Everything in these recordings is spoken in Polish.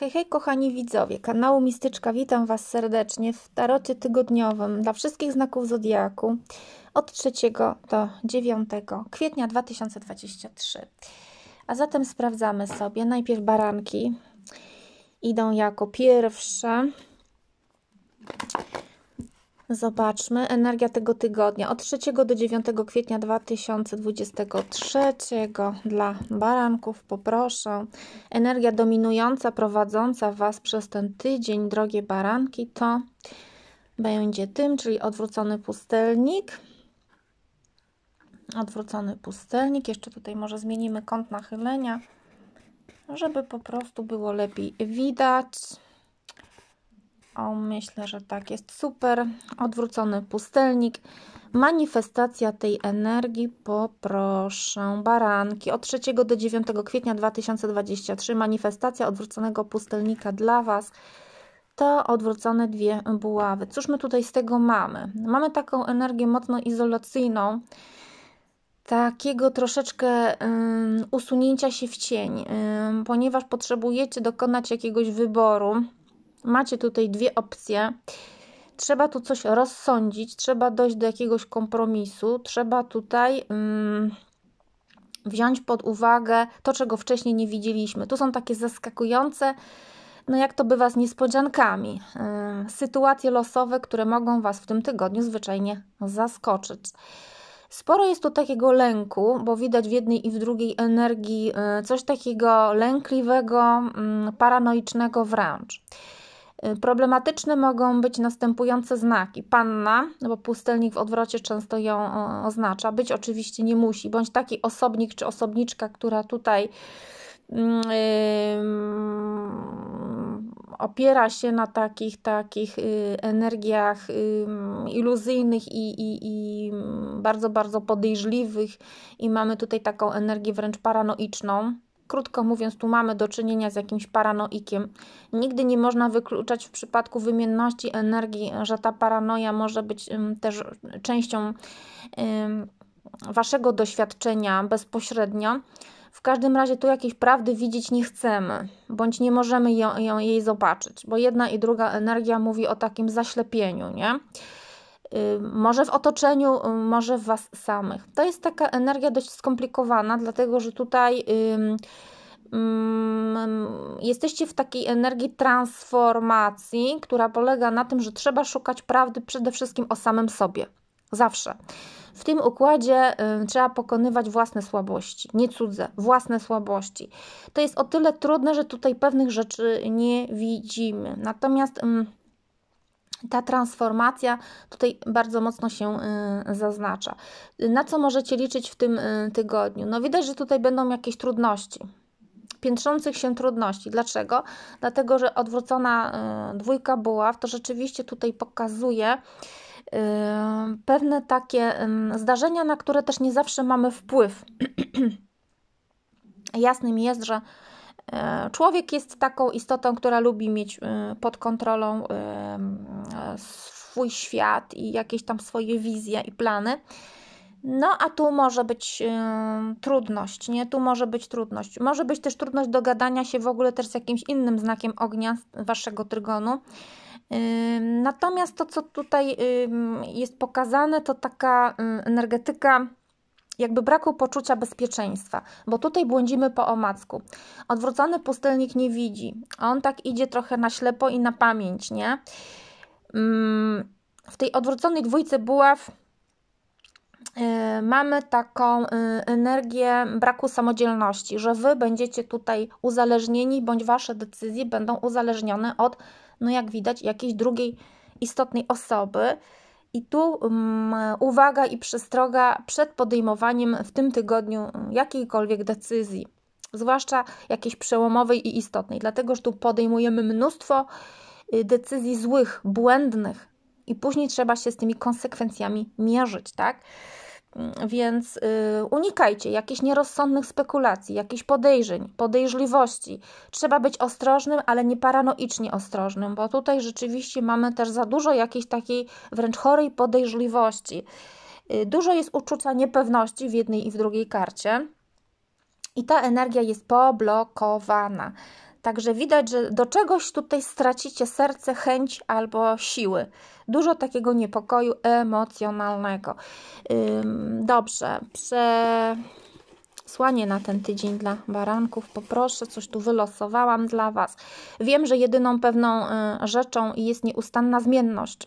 Hej, hej, kochani widzowie kanału Mistyczka, witam Was serdecznie w tarocie tygodniowym dla wszystkich znaków Zodiaku od 3 do 9 kwietnia 2023. A zatem sprawdzamy sobie najpierw baranki. Idą jako pierwsze. Zobaczmy energia tego tygodnia od 3 do 9 kwietnia 2023 dla baranków poproszę. Energia dominująca, prowadząca Was przez ten tydzień, drogie baranki, to będzie tym, czyli odwrócony pustelnik. Odwrócony pustelnik. Jeszcze tutaj może zmienimy kąt nachylenia, żeby po prostu było lepiej widać. O, myślę, że tak jest super. Odwrócony pustelnik. Manifestacja tej energii, poproszę. Baranki od 3 do 9 kwietnia 2023. Manifestacja odwróconego pustelnika dla Was to odwrócone dwie buławy. Cóż my tutaj z tego mamy? Mamy taką energię mocno izolacyjną, takiego troszeczkę usunięcia się w cień, ponieważ potrzebujecie dokonać jakiegoś wyboru. Macie tutaj dwie opcje. Trzeba tu coś rozsądzić, trzeba dojść do jakiegoś kompromisu, trzeba tutaj mm, wziąć pod uwagę to, czego wcześniej nie widzieliśmy. Tu są takie zaskakujące, no jak to bywa z niespodziankami, mm, sytuacje losowe, które mogą Was w tym tygodniu zwyczajnie zaskoczyć. Sporo jest tu takiego lęku, bo widać w jednej i w drugiej energii y, coś takiego lękliwego, mm, paranoicznego wręcz. Y, problematyczne mogą być następujące znaki. Panna, no bo pustelnik w odwrocie często ją oznacza, być oczywiście nie musi, bądź taki osobnik czy osobniczka, która tutaj yy, opiera się na takich, takich y, energiach iluzyjnych i, i, i bardzo, bardzo podejrzliwych, i mamy tutaj taką energię wręcz paranoiczną Krótko mówiąc, tu mamy do czynienia z jakimś paranoikiem. Nigdy nie można wykluczać w przypadku wymienności energii, że ta paranoia może być też częścią waszego doświadczenia bezpośrednio. W każdym razie tu jakiejś prawdy widzieć nie chcemy, bądź nie możemy ją, ją jej zobaczyć, bo jedna i druga energia mówi o takim zaślepieniu, nie? Y, może w otoczeniu, y, może w Was samych. To jest taka energia dość skomplikowana, dlatego że tutaj y, mm, jesteście w takiej energii transformacji, która polega na tym, że trzeba szukać prawdy przede wszystkim o samym sobie. Zawsze. W tym układzie y, trzeba pokonywać własne słabości, nie cudze, własne słabości. To jest o tyle trudne, że tutaj pewnych rzeczy nie widzimy. Natomiast. Y, ta transformacja tutaj bardzo mocno się y, zaznacza. Na co możecie liczyć w tym y, tygodniu? No widać, że tutaj będą jakieś trudności. Piętrzących się trudności. Dlaczego? Dlatego, że odwrócona y, dwójka buław to rzeczywiście tutaj pokazuje pewne takie zdarzenia, na które też nie zawsze mamy wpływ. Jasnym jest, że E, człowiek jest taką istotą, która lubi mieć e, pod kontrolą e, swój świat i jakieś tam swoje wizje i plany. No, a tu może być trudność, nie? Tu może być trudność. Może być też trudność dogadania się w ogóle też z jakimś innym znakiem ognia waszego trygonu. natomiast to, co tutaj jest pokazane, to taka energetyka jakby braku poczucia bezpieczeństwa, bo tutaj błądzimy po omacku. Odwrócony pustelnik nie widzi, a on tak idzie trochę na ślepo i na pamięć, nie? Mm, w tej odwróconej dwójce buław y, mamy taką y, energię braku samodzielności, że wy będziecie tutaj uzależnieni, bądź wasze decyzje będą uzależnione od, no jak widać, jakiejś drugiej istotnej osoby, i tu um, uwaga i przestroga przed podejmowaniem w tym tygodniu mm, jakiejkolwiek decyzji, zwłaszcza jakiejś przełomowej i istotnej, dlatego że tu podejmujemy mnóstwo y, decyzji złych, błędnych, i później trzeba się z tymi konsekwencjami mierzyć, tak? Mm, więc y, unikajcie jakichś nierozsądnych spekulacji, jakichś podejrzeń, podejrzliwości. Trzeba być ostrożnym, ale nie paranoicznie ostrożnym, bo tutaj rzeczywiście mamy też za dużo jakiejś takiej wręcz chorej podejrzliwości. Y, dużo jest uczucia niepewności w jednej i w drugiej karcie i ta energia jest poblokowana. Także widać, że do czegoś tutaj stracicie serce, chęć albo siły. Dużo takiego niepokoju emocjonalnego. Dobrze, przesłanie na ten tydzień dla baranków. Poproszę, coś tu wylosowałam dla Was. Wiem, że jedyną pewną y, rzeczą jest nieustanna zmienność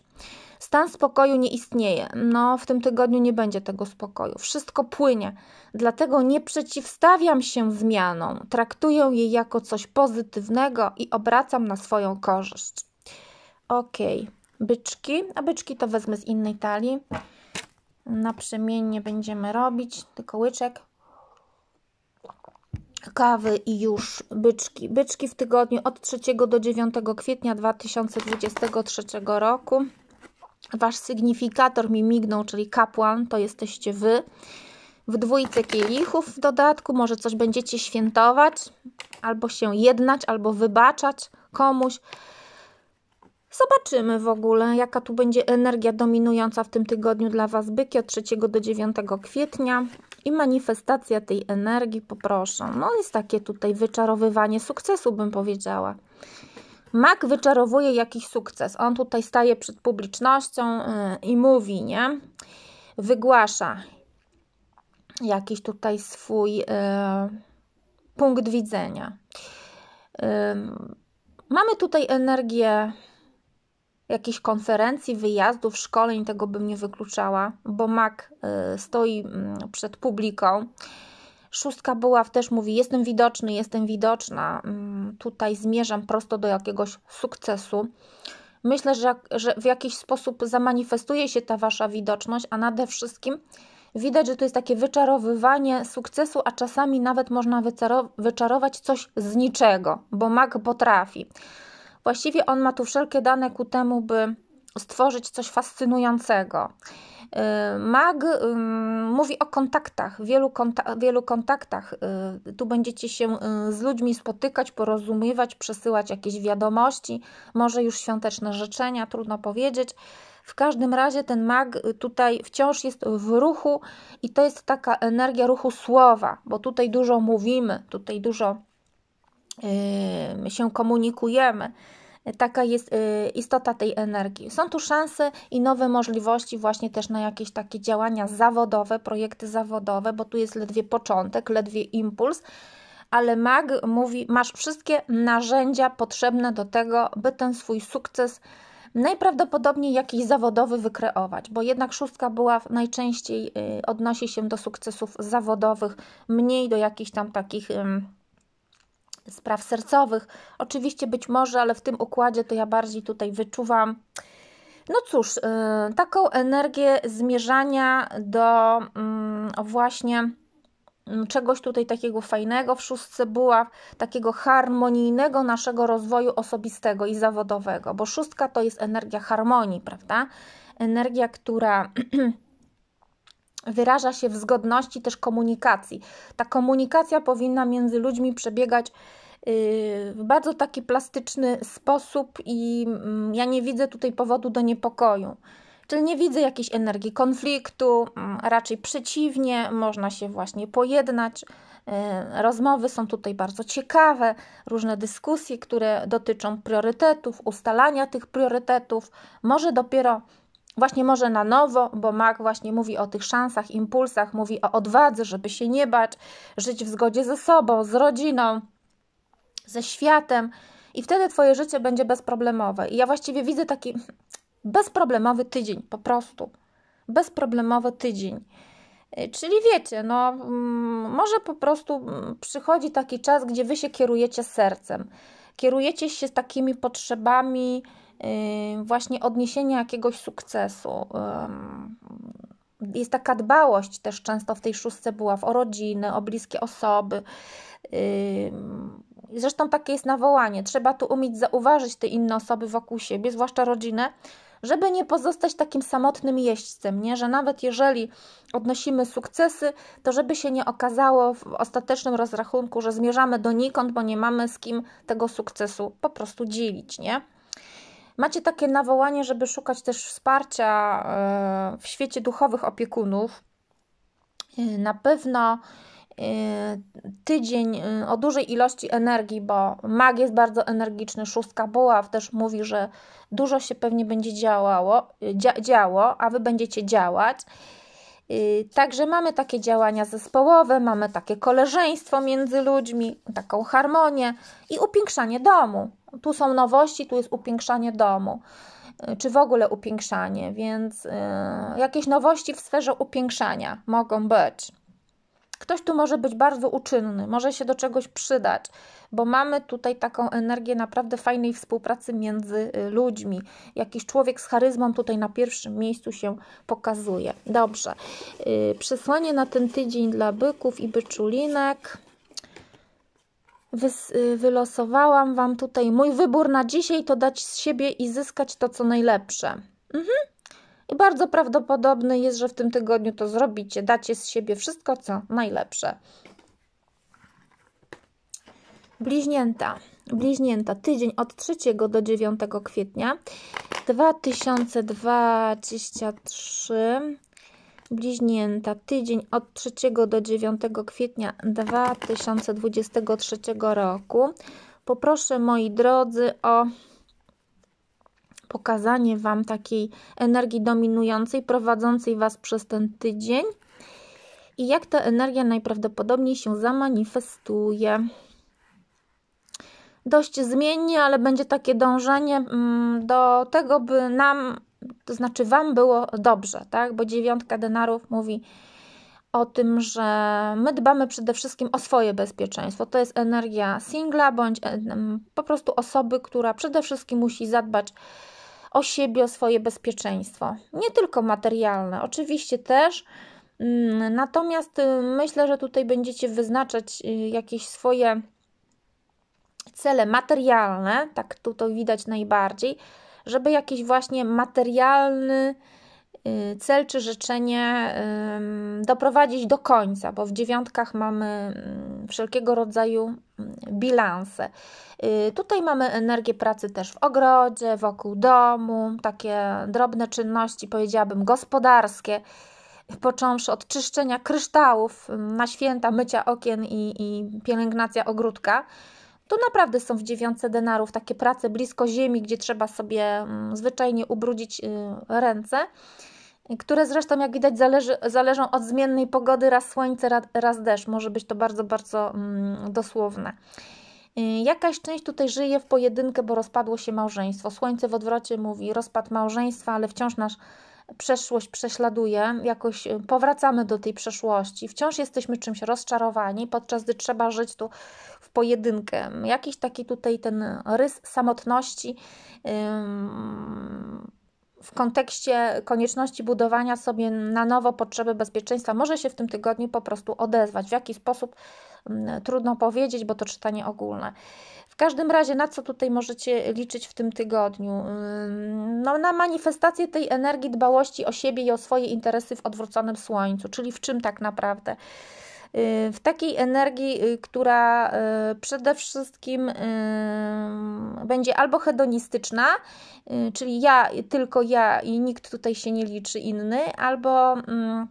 Stan spokoju nie istnieje. No, w tym tygodniu nie będzie tego spokoju. Wszystko płynie. Dlatego nie przeciwstawiam się zmianom. Traktuję je jako coś pozytywnego i obracam na swoją korzyść. Ok, byczki. A byczki to wezmę z innej talii. Na przemiennie będziemy robić, tylko łyczek kawy i już byczki. Byczki w tygodniu od 3 do 9 kwietnia 2023 roku. Wasz sygnifikator mi mignął, czyli kapłan, to jesteście Wy. W dwójce kielichów w dodatku, może coś będziecie świętować, albo się jednać, albo wybaczać komuś. Zobaczymy w ogóle, jaka tu będzie energia dominująca w tym tygodniu dla Was, byki, od 3 do 9 kwietnia. I manifestacja tej energii, poproszę. No jest takie tutaj wyczarowywanie sukcesu, bym powiedziała. Mac wyczarowuje jakiś sukces. On tutaj staje przed publicznością y, i mówi, nie? Wygłasza jakiś tutaj swój y, punkt widzenia. Mamy tutaj energię jakichś konferencji, wyjazdów, szkoleń, tego bym nie wykluczała, bo Mac y, stoi mm, przed publiką. Szóstka buław też mówi: Jestem widoczny, jestem widoczna. Mm, tutaj zmierzam prosto do jakiegoś sukcesu. Myślę, że, że w jakiś sposób zamanifestuje się ta wasza widoczność, a nade wszystkim widać, że to jest takie wyczarowywanie sukcesu, a czasami nawet można wyczarować coś z niczego, bo mag potrafi. Właściwie on ma tu wszelkie dane ku temu, by stworzyć coś fascynującego. Y, mag y, mówi o kontaktach, wielu, konta wielu kontaktach. Y, tu będziecie się z ludźmi spotykać, porozumiewać, przesyłać jakieś wiadomości, może już świąteczne życzenia, trudno powiedzieć. W każdym razie ten mag tutaj wciąż jest w ruchu i to jest taka energia ruchu słowa, bo tutaj dużo mówimy, tutaj dużo yy, się komunikujemy taka jest y, istota tej energii. Są tu szanse i nowe możliwości właśnie też na jakieś takie działania zawodowe, projekty zawodowe, bo tu jest ledwie początek, ledwie impuls ale mag mówi: Masz wszystkie narzędzia potrzebne do tego, by ten swój sukces najprawdopodobniej jakiś zawodowy wykreować, bo jednak szóstka była najczęściej y, odnosi się do sukcesów zawodowych, mniej do jakichś tam takich spraw sercowych. Oczywiście być może, ale w tym układzie to ja bardziej tutaj wyczuwam. No cóż, y, taką energię zmierzania do mm, właśnie mm, czegoś tutaj takiego fajnego w szóstce była takiego harmonijnego naszego rozwoju osobistego i zawodowego, bo szóstka to jest energia harmonii, prawda? Energia, która wyraża się w zgodności też komunikacji. Ta komunikacja powinna między ludźmi przebiegać w bardzo taki plastyczny sposób i mm, ja nie widzę tutaj powodu do niepokoju. Czyli nie widzę jakiejś energii konfliktu, mm, raczej przeciwnie, można się właśnie pojednać. E, rozmowy są tutaj bardzo ciekawe, różne dyskusje, które dotyczą priorytetów, ustalania tych priorytetów. Może dopiero właśnie może na nowo, bo Mag właśnie mówi o tych szansach, impulsach, mówi o odwadze, żeby się nie bać, żyć w zgodzie ze sobą, z rodziną ze światem, i wtedy Twoje życie będzie bezproblemowe. I ja właściwie widzę taki bezproblemowy tydzień, po prostu. Bezproblemowy tydzień. Y, czyli wiecie, no, mm, może po prostu mm, przychodzi taki czas, gdzie Wy się kierujecie sercem. Kierujecie się z takimi potrzebami y, właśnie odniesienia jakiegoś sukcesu jest taka dbałość też często w tej szóstce była w o rodziny, o bliskie osoby. Zresztą takie jest nawołanie. Trzeba tu umieć zauważyć te inne osoby wokół siebie, zwłaszcza rodzinę, żeby nie pozostać takim samotnym jeźdźcem, nie? że nawet jeżeli odnosimy sukcesy, to żeby się nie okazało w ostatecznym rozrachunku, że zmierzamy donikąd, bo nie mamy z kim tego sukcesu po prostu dzielić. Nie? Macie takie nawołanie, żeby szukać też wsparcia e, w świecie duchowych opiekunów. E, na pewno Y, tydzień y, o dużej ilości energii, bo mag jest bardzo energiczny, szóstka buław też mówi, że dużo się pewnie będzie działało, y, dzia działo, a Wy będziecie działać. Także mamy takie działania zespołowe, mamy takie koleżeństwo między ludźmi, taką harmonię i upiększanie domu. Tu są nowości, tu jest upiększanie domu, czy w ogóle upiększanie, więc jakieś nowości w sferze upiększania mogą być. Ktoś tu może być bardzo uczynny, może się do czegoś przydać, bo mamy tutaj taką energię naprawdę fajnej współpracy między y, ludźmi. Jakiś człowiek z charyzmą tutaj na pierwszym miejscu się pokazuje. Dobrze. Y, Przesłanie na ten tydzień dla byków i byczulinek. Wys y, wylosowałam Wam tutaj mój wybór na dzisiaj to dać z siebie i zyskać to, co najlepsze. Mhm i bardzo prawdopodobne jest, że w tym tygodniu to zrobicie. Dacie z siebie wszystko, co najlepsze. Bliźnięta. Bliźnięta. Tydzień od 3 do 9 kwietnia 2023. Bliźnięta. Tydzień od 3 do 9 kwietnia 2023 roku. Poproszę moi drodzy o pokazanie Wam takiej energii dominującej, prowadzącej Was przez ten tydzień i jak ta energia najprawdopodobniej się zamanifestuje. Dość zmiennie, ale będzie takie dążenie mm, do tego, by nam, to znaczy Wam było dobrze, tak? Bo dziewiątka denarów mówi, o tym, że my dbamy przede wszystkim o swoje bezpieczeństwo. To jest energia singla bądź po prostu osoby, która przede wszystkim musi zadbać o siebie, o swoje bezpieczeństwo. Nie tylko materialne, oczywiście też. Mm, natomiast y, myślę, że tutaj będziecie wyznaczać y, jakieś swoje cele materialne, tak tu to widać najbardziej, żeby jakiś właśnie materialny Y, cel czy życzenie doprowadzić do końca, bo w dziewiątkach mamy mm, wszelkiego rodzaju mm, bilanse. Y, tutaj mamy energię pracy też w ogrodzie, wokół domu, takie drobne czynności, powiedziałabym, gospodarskie, począwszy od czyszczenia kryształów na święta, mycia okien i, i pielęgnacja ogródka to naprawdę są w dziewiątce denarów takie prace blisko ziemi, gdzie trzeba sobie mm, zwyczajnie ubrudzić y, ręce, które zresztą, jak widać, zależy, zależą od zmiennej pogody, raz słońce, raz, raz deszcz. Może być to bardzo, bardzo mm, dosłowne. Y, jakaś część tutaj żyje w pojedynkę, bo rozpadło się małżeństwo. Słońce w odwrocie mówi rozpad małżeństwa, ale wciąż nasz przeszłość prześladuje, jakoś y, powracamy do tej przeszłości, wciąż jesteśmy czymś rozczarowani, podczas gdy trzeba żyć tu pojedynkę. Jakiś taki tutaj ten rys samotności w kontekście konieczności budowania sobie na nowo potrzeby bezpieczeństwa może się w tym tygodniu po prostu odezwać. W jaki sposób trudno powiedzieć, bo to czytanie ogólne. W każdym razie, na co tutaj możecie liczyć w tym tygodniu? No, na manifestację tej energii dbałości o siebie i o swoje interesy w odwróconym słońcu, czyli w czym tak naprawdę. Y, w takiej energii, y, która y, przede wszystkim będzie albo hedonistyczna, czyli ja, tylko ja i nikt tutaj się nie liczy inny, albo. Mm,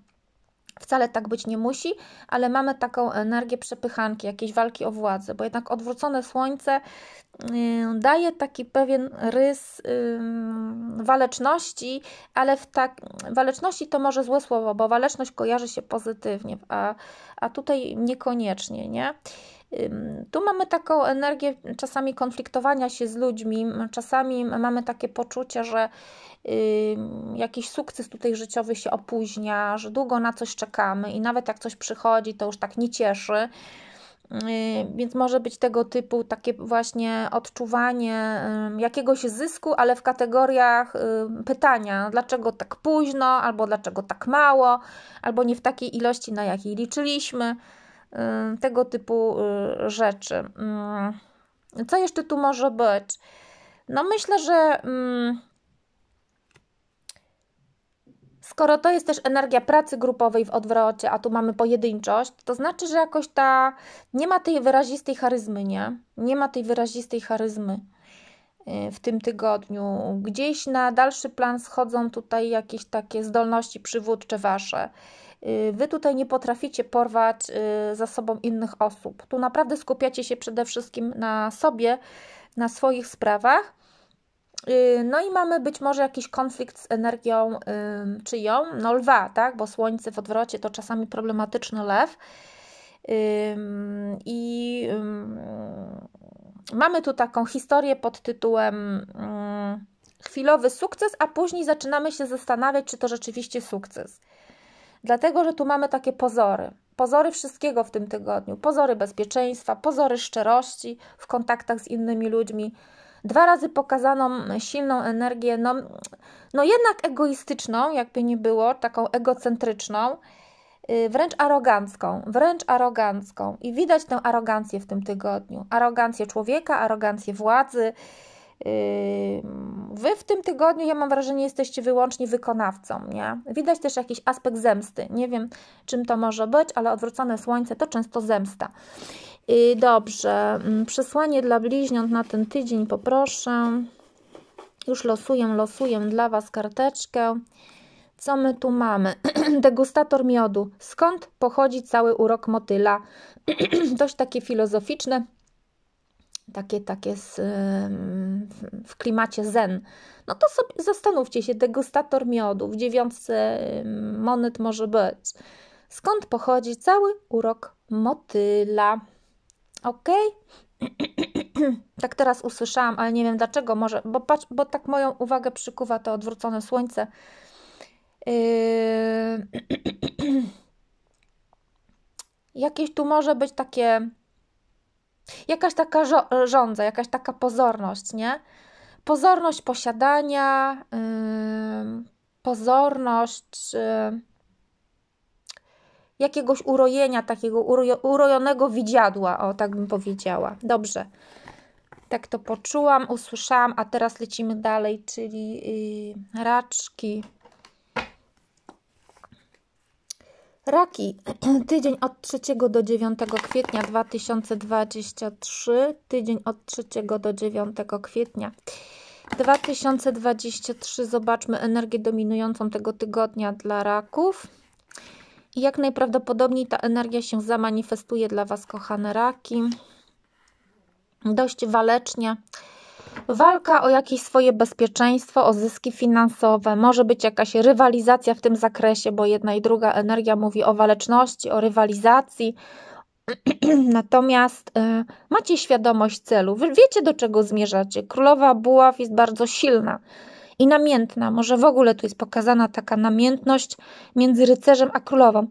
Wcale tak być nie musi, ale mamy taką energię przepychanki, jakiejś walki o władzę, bo jednak odwrócone słońce daje taki pewien rys waleczności, ale w tak waleczności to może złe słowo, bo waleczność kojarzy się pozytywnie, a, a tutaj niekoniecznie, nie? Tu mamy taką energię czasami konfliktowania się z ludźmi, czasami mamy takie poczucie, że jakiś sukces tutaj życiowy się opóźnia, że długo na coś czekamy i nawet jak coś przychodzi, to już tak nie cieszy. Y, więc może być tego typu takie właśnie odczuwanie jakiegoś zysku, ale w kategoriach pytania, dlaczego tak późno, albo dlaczego tak mało, albo nie w takiej ilości, na jakiej liczyliśmy, tego typu y, rzeczy. Mm. Co jeszcze tu może być? No myślę, że mm, skoro to jest też energia pracy grupowej w odwrocie, a tu mamy pojedynczość, to znaczy, że jakoś ta nie ma tej wyrazistej charyzmy, nie? Nie ma tej wyrazistej charyzmy y, w tym tygodniu. Gdzieś na dalszy plan schodzą tutaj jakieś takie zdolności przywódcze wasze. Y, wy tutaj nie potraficie porwać y, za sobą innych osób. Tu naprawdę skupiacie się przede wszystkim na sobie, na swoich sprawach Y, no i mamy być może jakiś konflikt z energią czyją? No lwa, tak? Bo słońce w odwrocie to czasami problematyczny lew. I mamy tu taką historię pod tytułem chwilowy sukces, a później zaczynamy się zastanawiać, czy to rzeczywiście sukces. Dlatego, że tu mamy takie pozory. Pozory wszystkiego w tym tygodniu. Pozory bezpieczeństwa, pozory szczerości w kontaktach z innymi ludźmi Dwa razy pokazaną silną energię, no, no jednak egoistyczną, jakby nie było, taką egocentryczną, y, wręcz arogancką, wręcz arogancką. I widać tę arogancję w tym tygodniu. Arogancję człowieka, arogancję władzy. Y, wy w tym tygodniu, ja mam wrażenie, jesteście wyłącznie wykonawcą, nie? Widać też jakiś aspekt zemsty. Nie wiem, czym to może być, ale odwrócone słońce to często zemsta. Dobrze, mm, przesłanie dla bliźniąt na ten tydzień poproszę. Już losuję, losuję dla Was karteczkę. Co my tu mamy? Degustator miodu. Skąd pochodzi cały urok motyla? Dość takie filozoficzne, takie, takie z, mm, w klimacie zen. No to sobie zastanówcie się, degustator miodu w dziewiątce mm, monet może być. Skąd pochodzi cały urok motyla? Ok? tak teraz usłyszałam, ale nie wiem dlaczego, może, bo, patrz, bo tak moją uwagę przykuwa to odwrócone słońce. Yy, jakieś tu może być takie, jakaś taka rządza, żądza, jakaś taka pozorność, nie? Pozorność posiadania, yy... pozorność. Yy jakiegoś urojenia, takiego urojonego widziadła, o tak bym powiedziała. Dobrze. Tak to poczułam, usłyszałam, a teraz lecimy dalej, czyli yy, raczki. Raki, tydzień od 3 do 9 kwietnia 2023, tydzień od 3 do 9 kwietnia 2023. Zobaczmy energię dominującą tego tygodnia dla raków jak najprawdopodobniej ta energia się zamanifestuje dla Was, kochane raki. Dość walecznie. Walka o jakieś swoje bezpieczeństwo, o zyski finansowe, może być jakaś rywalizacja w tym zakresie, bo jedna i druga energia mówi o waleczności, o rywalizacji. Natomiast y, macie świadomość celu, Wy wiecie do czego zmierzacie. Królowa Buław jest bardzo silna i namiętna. Może w ogóle tu jest pokazana taka namiętność między rycerzem a królową.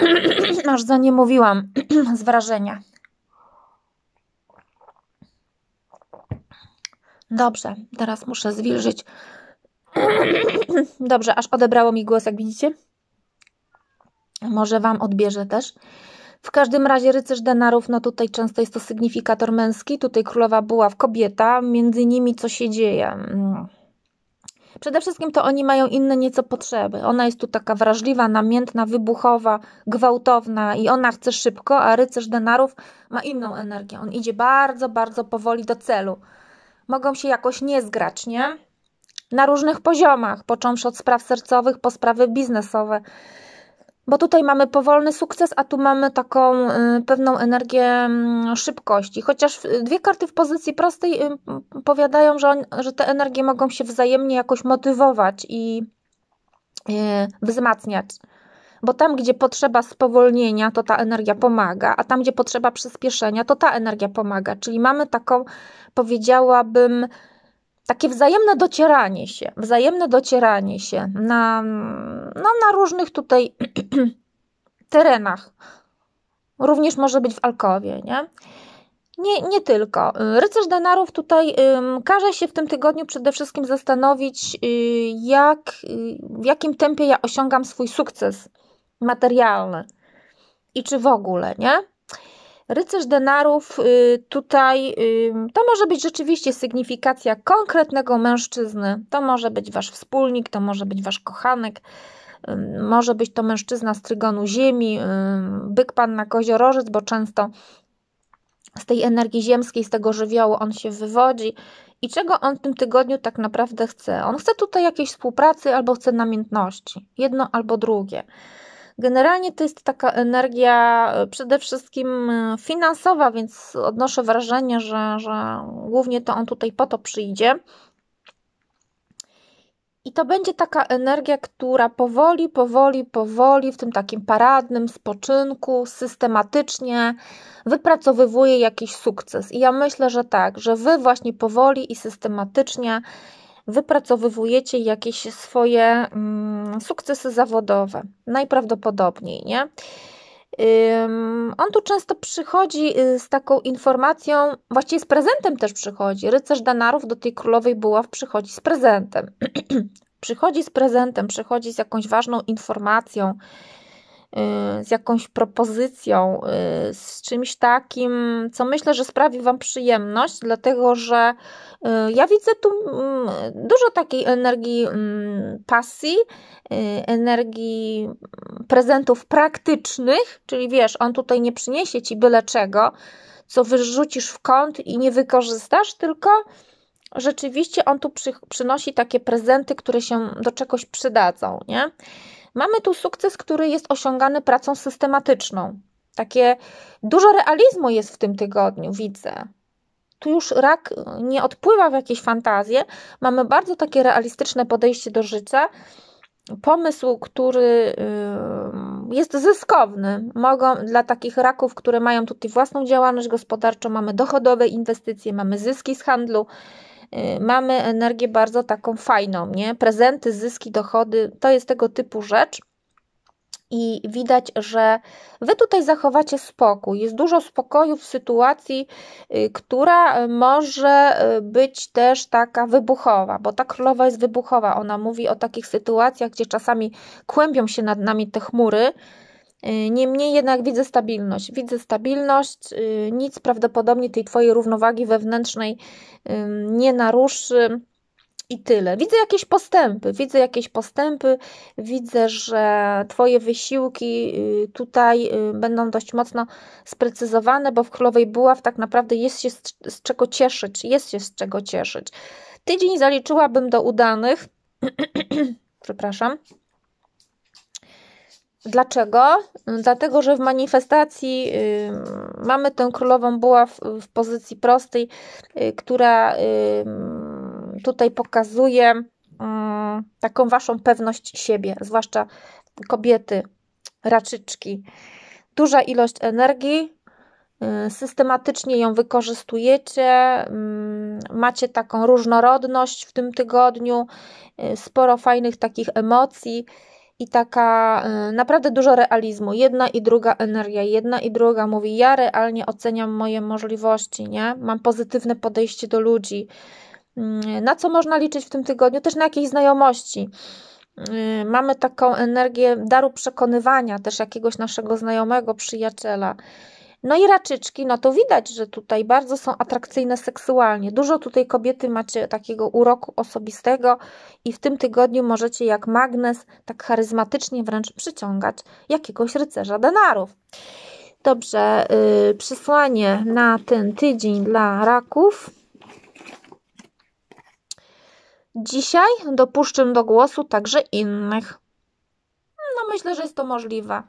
Aż za nie mówiłam z wrażenia. Dobrze, teraz muszę zwilżyć. Dobrze, aż odebrało mi głos, jak widzicie. Może Wam odbierze też. W każdym razie rycerz denarów, no tutaj często jest to sygnifikator męski, tutaj królowa była w kobieta, między nimi co się dzieje. Mm. Przede wszystkim to oni mają inne nieco potrzeby. Ona jest tu taka wrażliwa, namiętna, wybuchowa, gwałtowna i ona chce szybko, a rycerz denarów ma inną energię. On idzie bardzo, bardzo powoli do celu. Mogą się jakoś nie zgrać, nie? Na różnych poziomach, począwszy od spraw sercowych po sprawy biznesowe bo tutaj mamy powolny sukces, a tu mamy taką y, pewną energię mm, szybkości. Chociaż y, dwie karty w pozycji prostej y, powiadają, że, on, że te energie mogą się wzajemnie jakoś motywować i wzmacniać. Bo tam, gdzie potrzeba spowolnienia, to ta energia pomaga, a tam, gdzie potrzeba przyspieszenia, to ta energia pomaga. Czyli mamy taką, powiedziałabym, takie wzajemne docieranie się, wzajemne docieranie się na, no, na różnych tutaj terenach. Również może być w Alkowie, nie? Nie, nie tylko. Rycerz Denarów tutaj ym, każe się w tym tygodniu przede wszystkim zastanowić, y, jak, y, w jakim tempie ja osiągam swój sukces materialny i czy w ogóle, nie? Rycerz denarów y, tutaj to może być rzeczywiście sygnifikacja konkretnego mężczyzny. To może być wasz wspólnik, to może być wasz kochanek. Może być to mężczyzna z trygonu ziemi, byk pan na koziorożec, bo często z tej energii ziemskiej, z tego żywiołu on się wywodzi. I czego on w tym tygodniu tak naprawdę chce? On chce tutaj jakiejś współpracy albo chce namiętności. Jedno albo drugie. Generalnie to jest taka energia e, przede wszystkim e, finansowa, więc odnoszę wrażenie, że, że głównie to on tutaj po to przyjdzie. I to będzie taka energia, która powoli, powoli, powoli, w tym takim paradnym spoczynku, systematycznie wypracowywuje jakiś sukces. I ja myślę, że tak, że wy właśnie powoli i systematycznie wypracowywujecie jakieś swoje mm, sukcesy zawodowe. Najprawdopodobniej, nie? on tu często przychodzi y, z taką informacją, właściwie z prezentem też przychodzi. Rycerz Danarów do tej królowej buław przychodzi z prezentem. przychodzi z prezentem, przychodzi z jakąś ważną informacją. Y, z jakąś propozycją, y, z czymś takim, co myślę, że sprawi Wam przyjemność, dlatego że y, ja widzę tu mm, dużo takiej energii mm, pasji, energii mm, prezentów praktycznych, czyli wiesz, on tutaj nie przyniesie Ci byle czego, co wyrzucisz w kąt i nie wykorzystasz, tylko rzeczywiście on tu przy, przynosi takie prezenty, które się do czegoś przydadzą, nie? Mamy tu sukces, który jest osiągany pracą systematyczną. Takie dużo realizmu jest w tym tygodniu, widzę. Tu już rak nie odpływa w jakieś fantazje. Mamy bardzo takie realistyczne podejście do życia. Pomysł, który yy, jest zyskowny. Mogą dla takich raków, które mają tutaj własną działalność gospodarczą, mamy dochodowe inwestycje, mamy zyski z handlu, Y, mamy energię bardzo taką fajną, nie? Prezenty, zyski, dochody to jest tego typu rzecz. I widać, że wy tutaj zachowacie spokój. Jest dużo spokoju w sytuacji, y, która może y, być też taka wybuchowa, bo ta królowa jest wybuchowa. Ona mówi o takich sytuacjach, gdzie czasami kłębią się nad nami te chmury, Y, niemniej jednak widzę stabilność. Widzę stabilność, y, nic prawdopodobnie tej Twojej równowagi wewnętrznej nie naruszy i tyle. Widzę jakieś postępy, widzę jakieś postępy, widzę, że Twoje wysiłki y, tutaj będą dość mocno sprecyzowane, bo w Królowej Buław tak naprawdę jest się z, z czego cieszyć, jest się z czego cieszyć. Tydzień zaliczyłabym do udanych, przepraszam, Dlaczego? Dlatego, że w manifestacji y, mamy tę królową buław w pozycji prostej, y, która y, tutaj pokazuje taką waszą pewność siebie, zwłaszcza kobiety, raczyczki. Duża ilość energii, systematycznie ją wykorzystujecie, macie taką różnorodność w tym tygodniu, sporo fajnych takich emocji i taka e, naprawdę dużo realizmu. Jedna i druga energia, jedna i druga mówi: Ja realnie oceniam moje możliwości, nie? Mam pozytywne podejście do ludzi. Mm, na co można liczyć w tym tygodniu? Też na jakieś znajomości. Mm, mamy taką energię daru przekonywania, też jakiegoś naszego znajomego, przyjaciela. No i raczyczki, no to widać, że tutaj bardzo są atrakcyjne seksualnie. Dużo tutaj kobiety macie takiego uroku osobistego i w tym tygodniu możecie jak magnes tak charyzmatycznie wręcz przyciągać jakiegoś rycerza denarów. Dobrze, yy, przesłanie na ten tydzień dla raków. Dzisiaj dopuszczę do głosu także innych. No myślę, że jest to możliwe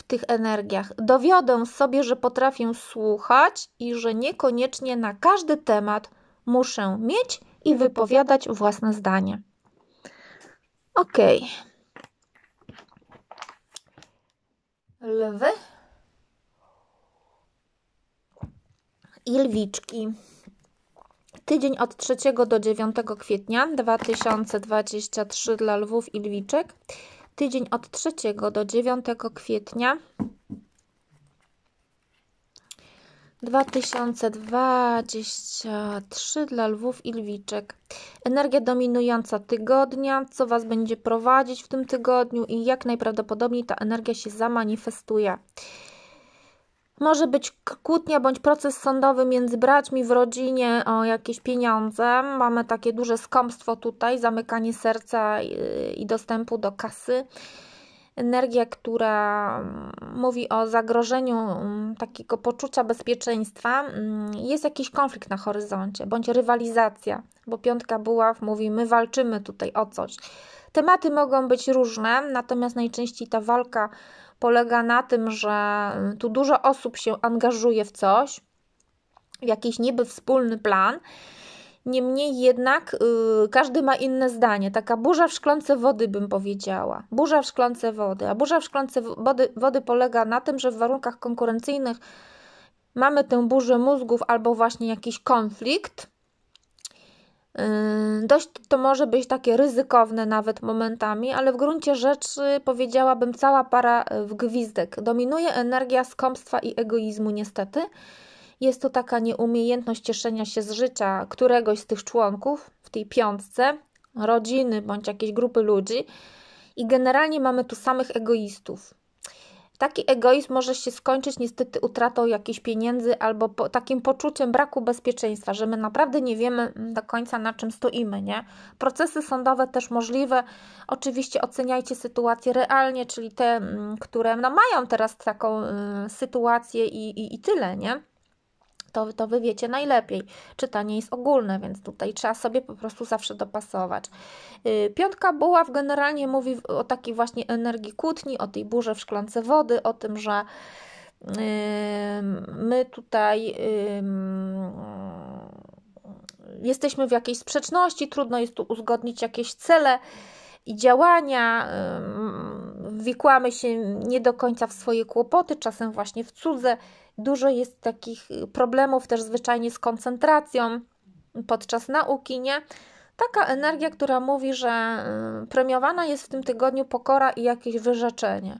w tych energiach. Dowiodę sobie, że potrafię słuchać i że niekoniecznie na każdy temat muszę mieć i wypowiadać własne zdanie. Ok. Lwy i lwiczki. Tydzień od 3 do 9 kwietnia 2023 dla lwów i lwiczek tydzień od 3 do 9 kwietnia 2023 dla lwów i lwiczek. Energia dominująca tygodnia, co Was będzie prowadzić w tym tygodniu i jak najprawdopodobniej ta energia się zamanifestuje może być kłótnia bądź proces sądowy między braćmi w rodzinie o jakieś pieniądze. Mamy takie duże skąpstwo tutaj, zamykanie serca i dostępu do kasy. Energia, która mm, mówi o zagrożeniu mm, takiego poczucia bezpieczeństwa, mm, jest jakiś konflikt na horyzoncie, bądź rywalizacja, bo piątka buław mówi: My walczymy tutaj o coś. Tematy mogą być różne, natomiast najczęściej ta walka polega na tym, że mm, tu dużo osób się angażuje w coś, w jakiś niby wspólny plan. Niemniej jednak yy, każdy ma inne zdanie. Taka burza w szklance wody, bym powiedziała. Burza w szklance wody. A burza w szklance wody, wody polega na tym, że w warunkach konkurencyjnych mamy tę burzę mózgów albo właśnie jakiś konflikt Yy, dość to może być takie ryzykowne nawet momentami, ale w gruncie rzeczy powiedziałabym cała para e, w gwizdek. Dominuje energia skąpstwa i egoizmu niestety. Jest to taka nieumiejętność cieszenia się z życia któregoś z tych członków w tej piątce, rodziny bądź jakiejś grupy ludzi. I generalnie mamy tu samych egoistów. Taki egoizm może się skończyć niestety utratą jakichś pieniędzy albo po, takim poczuciem braku bezpieczeństwa, że my naprawdę nie wiemy mm, do końca na czym stoimy, nie? Procesy sądowe też możliwe. Oczywiście oceniajcie sytuację realnie, czyli te, mm, które no, mają teraz taką y, sytuację i, i, i tyle, nie? to, to wy wiecie najlepiej. Czytanie jest ogólne, więc tutaj trzeba sobie po prostu zawsze dopasować. Y, Piątka buław generalnie mówi o takiej właśnie energii kłótni, o tej burze w szklance wody, o tym, że y, my tutaj y, jesteśmy w jakiejś sprzeczności, trudno jest tu uzgodnić jakieś cele i działania wikłamy się nie do końca w swoje kłopoty, czasem właśnie w cudze. Dużo jest takich problemów też zwyczajnie z koncentracją podczas nauki, nie? Taka energia, która mówi, że y, premiowana jest w tym tygodniu pokora i jakieś wyrzeczenie.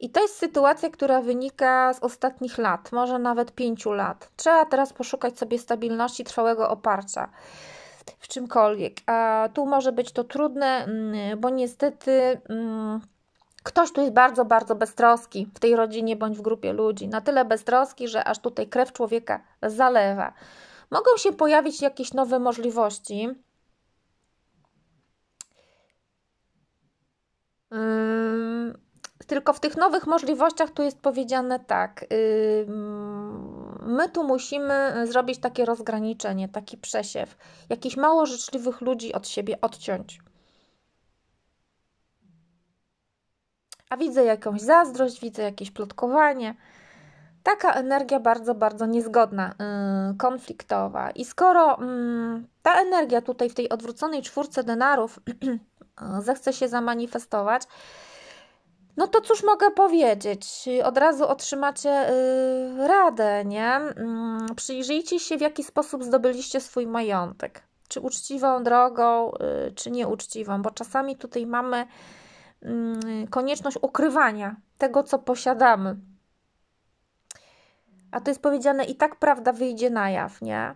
I to jest sytuacja, która wynika z ostatnich lat, może nawet pięciu lat. Trzeba teraz poszukać sobie stabilności, trwałego oparcia w czymkolwiek. A tu może być to trudne, mm, bo niestety. Mm, ktoś tu jest bardzo, bardzo beztroski w tej rodzinie bądź w grupie ludzi. Na tyle beztroski, że aż tutaj krew człowieka zalewa. Mogą się pojawić jakieś nowe możliwości. Tylko w tych nowych możliwościach tu jest powiedziane tak. Yy, My tu musimy e, zrobić takie rozgraniczenie, taki przesiew, jakichś mało życzliwych ludzi od siebie odciąć. A widzę jakąś zazdrość, widzę jakieś plotkowanie. Taka energia bardzo, bardzo niezgodna, y, konfliktowa. I skoro mm, ta energia tutaj w tej odwróconej czwórce denarów y, zechce się zamanifestować, no to cóż mogę powiedzieć? Od razu otrzymacie yy, radę, nie? Yy, przyjrzyjcie się, w jaki sposób zdobyliście swój majątek. Czy uczciwą drogą, yy, czy nieuczciwą, bo czasami tutaj mamy mm, konieczność ukrywania tego, co posiadamy. A to jest powiedziane i tak prawda wyjdzie na jaw, nie?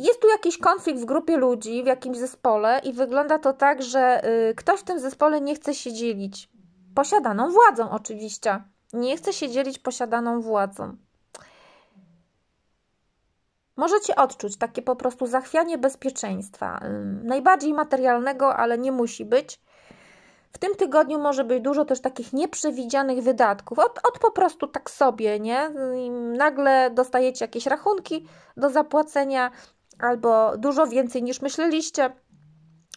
Jest tu jakiś konflikt w grupie ludzi, w jakimś zespole, i wygląda to tak, że y, ktoś w tym zespole nie chce się dzielić. Posiadaną władzą, oczywiście. Nie chce się dzielić posiadaną władzą. Możecie odczuć takie po prostu zachwianie bezpieczeństwa, y, najbardziej materialnego, ale nie musi być. W tym tygodniu może być dużo też takich nieprzewidzianych wydatków. Od, od, po prostu tak sobie, nie? Nagle dostajecie jakieś rachunki do zapłacenia, albo dużo więcej niż myśleliście.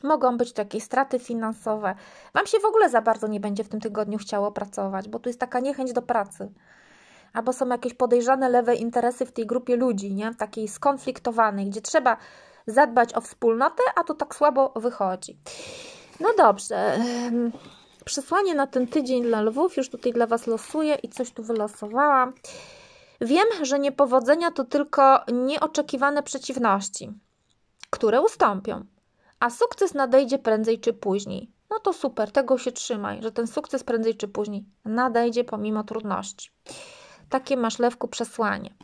Mogą być takie straty finansowe. Wam się w ogóle za bardzo nie będzie w tym tygodniu chciało pracować, bo tu jest taka niechęć do pracy. Albo są jakieś podejrzane lewe interesy w tej grupie ludzi, nie? takiej skonfliktowanej, gdzie trzeba zadbać o wspólnotę, a to tak słabo wychodzi. No dobrze. Przesłanie na ten tydzień dla lwów już tutaj dla Was losuję i coś tu wylosowałam. Wiem, że niepowodzenia to tylko nieoczekiwane przeciwności, które ustąpią, a sukces nadejdzie prędzej czy później. No to super, tego się trzymaj, że ten sukces prędzej czy później nadejdzie pomimo trudności. Takie masz lewku przesłanie.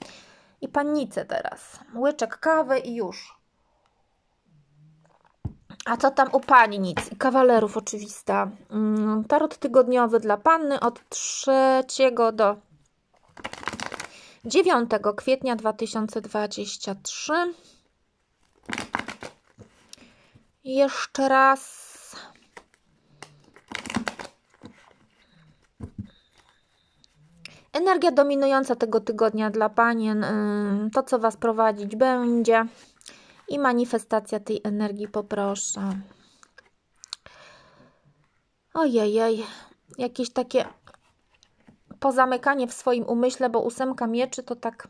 I panice teraz. Łyczek kawy i już. A co tam u pani nic? I kawalerów oczywista. Mm, tarot tygodniowy dla panny od 3 do 9 kwietnia 2023. Jeszcze raz. Energia dominująca tego tygodnia dla panien, y, to co was prowadzić będzie i manifestacja tej energii poproszę. Ojej, jakieś takie pozamykanie w swoim umyśle, bo ósemka mieczy to tak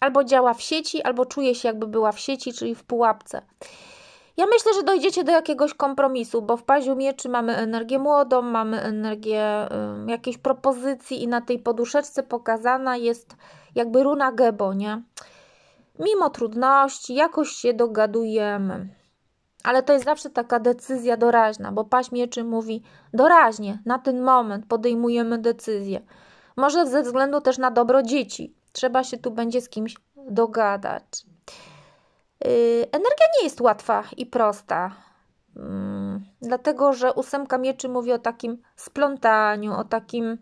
albo działa w sieci, albo czuje się jakby była w sieci, czyli w pułapce. Ja myślę, że dojdziecie do jakiegoś kompromisu, bo w paziu mieczy mamy energię młodą, mamy energię y, jakiejś propozycji i na tej poduszeczce pokazana jest jakby runa gebo, nie? Mimo trudności jakoś się dogadujemy. Ale to jest zawsze taka decyzja doraźna, bo paść mieczy mówi doraźnie, na ten moment podejmujemy decyzję. Może ze względu też na dobro dzieci. Trzeba się tu będzie z kimś dogadać. Yy, energia nie jest łatwa i prosta, mm, dlatego że ósemka mieczy mówi o takim splątaniu, o takim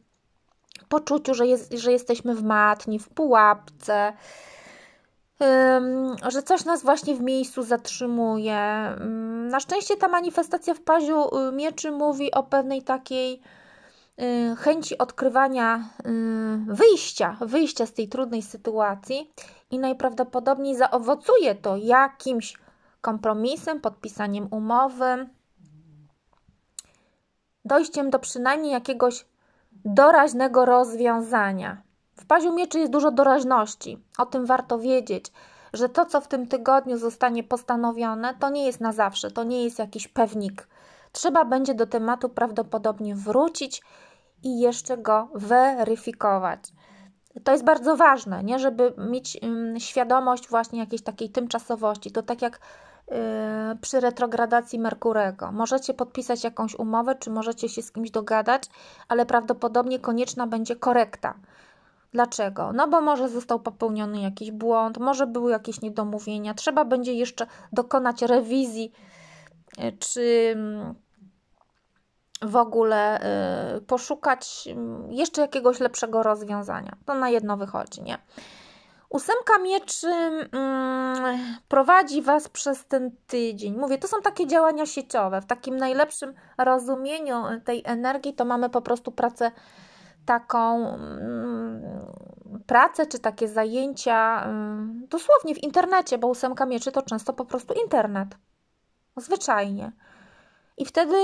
poczuciu, że, jest, że jesteśmy w matni, w pułapce, że coś nas właśnie w miejscu zatrzymuje. Mm, na szczęście ta manifestacja w paziu y, mieczy mówi o pewnej takiej y, chęci odkrywania y, wyjścia, wyjścia z tej trudnej sytuacji i najprawdopodobniej zaowocuje to jakimś kompromisem, podpisaniem umowy, dojściem do przynajmniej jakiegoś doraźnego rozwiązania. W paziu mieczy jest dużo doraźności. O tym warto wiedzieć, że to, co w tym tygodniu zostanie postanowione, to nie jest na zawsze, to nie jest jakiś pewnik. Trzeba będzie do tematu prawdopodobnie wrócić i jeszcze go weryfikować. To jest bardzo ważne, nie? żeby mieć świadomość właśnie jakiejś takiej tymczasowości. To tak jak yy, przy retrogradacji Merkurego. Możecie podpisać jakąś umowę, czy możecie się z kimś dogadać, ale prawdopodobnie konieczna będzie korekta. Dlaczego? No bo może został popełniony jakiś błąd, może były jakieś niedomówienia, trzeba będzie jeszcze dokonać rewizji, e, czy mm, w ogóle e, poszukać mm, jeszcze jakiegoś lepszego rozwiązania. To na jedno wychodzi, nie? Ósemka mieczy mm, prowadzi Was przez ten tydzień. Mówię, to są takie działania sieciowe. W takim najlepszym rozumieniu tej energii to mamy po prostu pracę taką mm, pracę czy takie zajęcia mm, dosłownie w internecie, bo ósemka mieczy to często po prostu internet. Zwyczajnie. I wtedy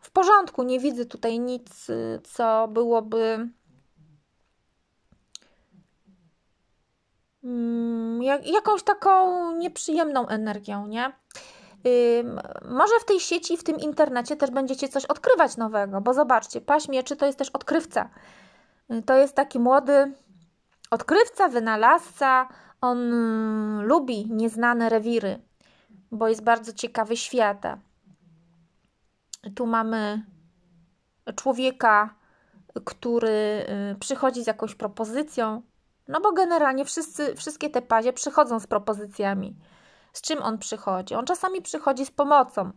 w porządku, nie widzę tutaj nic, co byłoby mm, jakąś taką nieprzyjemną energią, nie? może w tej sieci, w tym internecie też będziecie coś odkrywać nowego, bo zobaczcie, paś mieczy to jest też odkrywca. Y, to jest taki młody odkrywca, wynalazca. On mm, lubi nieznane rewiry, bo jest bardzo ciekawy świata. Tu mamy człowieka, który y, przychodzi z jakąś propozycją, no bo generalnie wszyscy, wszystkie te pazie przychodzą z propozycjami z czym on przychodzi. On czasami przychodzi z pomocą.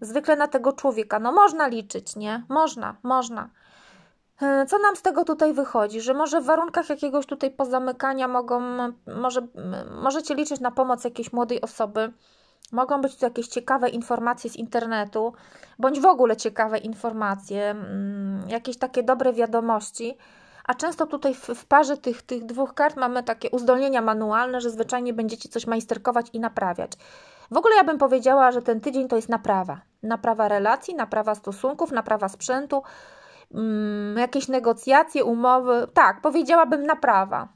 Zwykle na tego człowieka. No można liczyć, nie? Można, można. Hmm, co nam z tego tutaj wychodzi? Że może w warunkach jakiegoś tutaj pozamykania mogą, może, możecie liczyć na pomoc jakiejś młodej osoby. Mogą być tu jakieś ciekawe informacje z internetu, bądź w ogóle ciekawe informacje, mm, jakieś takie dobre wiadomości a często tutaj w, w parze tych, tych dwóch kart mamy takie uzdolnienia manualne, że zwyczajnie będziecie coś majsterkować i naprawiać. W ogóle ja bym powiedziała, że ten tydzień to jest naprawa. Naprawa relacji, naprawa stosunków, naprawa sprzętu, mm, jakieś negocjacje, umowy. Tak, powiedziałabym naprawa.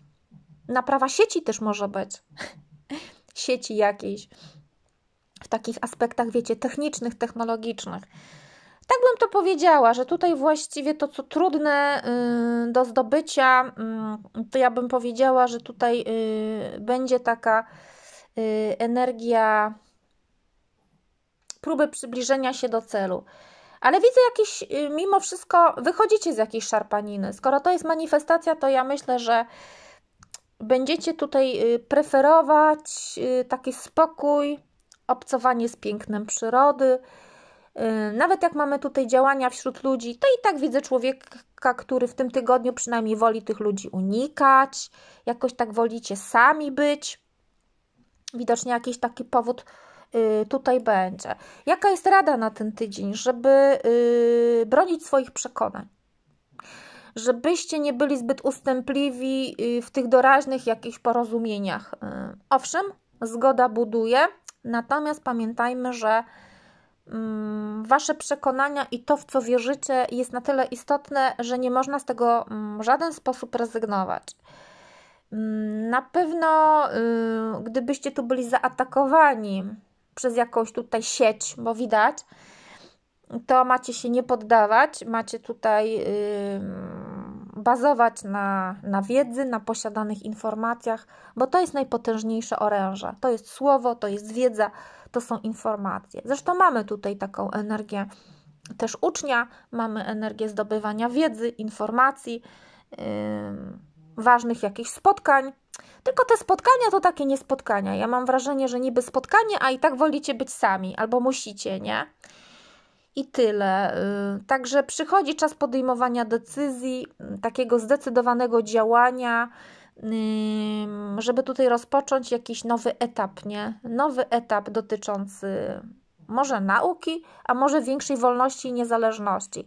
Naprawa sieci też może być. sieci jakiejś. W takich aspektach, wiecie, technicznych, technologicznych. Tak bym to powiedziała, że tutaj właściwie to, co trudne y, do zdobycia, y, to ja bym powiedziała, że tutaj y, będzie taka energia próby przybliżenia się do celu. Ale widzę jakiś, mimo wszystko, wychodzicie z jakiejś szarpaniny. Skoro to jest manifestacja, to ja myślę, że będziecie tutaj preferować taki spokój, obcowanie z pięknem przyrody nawet jak mamy tutaj działania wśród ludzi, to i tak widzę człowieka, który w tym tygodniu przynajmniej woli tych ludzi unikać, jakoś tak wolicie sami być. Widocznie jakiś taki powód y, tutaj będzie. Jaka jest rada na ten tydzień, żeby y, bronić swoich przekonań? Żebyście nie byli zbyt ustępliwi y, w tych doraźnych jakichś porozumieniach. Owszem, zgoda buduje, natomiast pamiętajmy, że Mm, wasze przekonania i to, w co wierzycie, jest na tyle istotne, że nie można z tego mm, w żaden sposób rezygnować. Mm, na pewno, y, gdybyście tu byli zaatakowani przez jakąś tutaj sieć, bo widać, to macie się nie poddawać, macie tutaj bazować na, na wiedzy, na posiadanych informacjach, bo to jest najpotężniejsze oręże. To jest słowo, to jest wiedza, to są informacje. Zresztą mamy tutaj taką energię też ucznia, mamy energię zdobywania wiedzy, informacji, yy, ważnych jakichś spotkań. Tylko te spotkania to takie nie spotkania. Ja mam wrażenie, że niby spotkanie, a i tak wolicie być sami albo musicie, nie? i tyle. Y, także przychodzi czas podejmowania decyzji, y, takiego zdecydowanego działania, y, żeby tutaj rozpocząć jakiś nowy etap, nie? Nowy etap dotyczący może nauki, a może większej wolności i niezależności.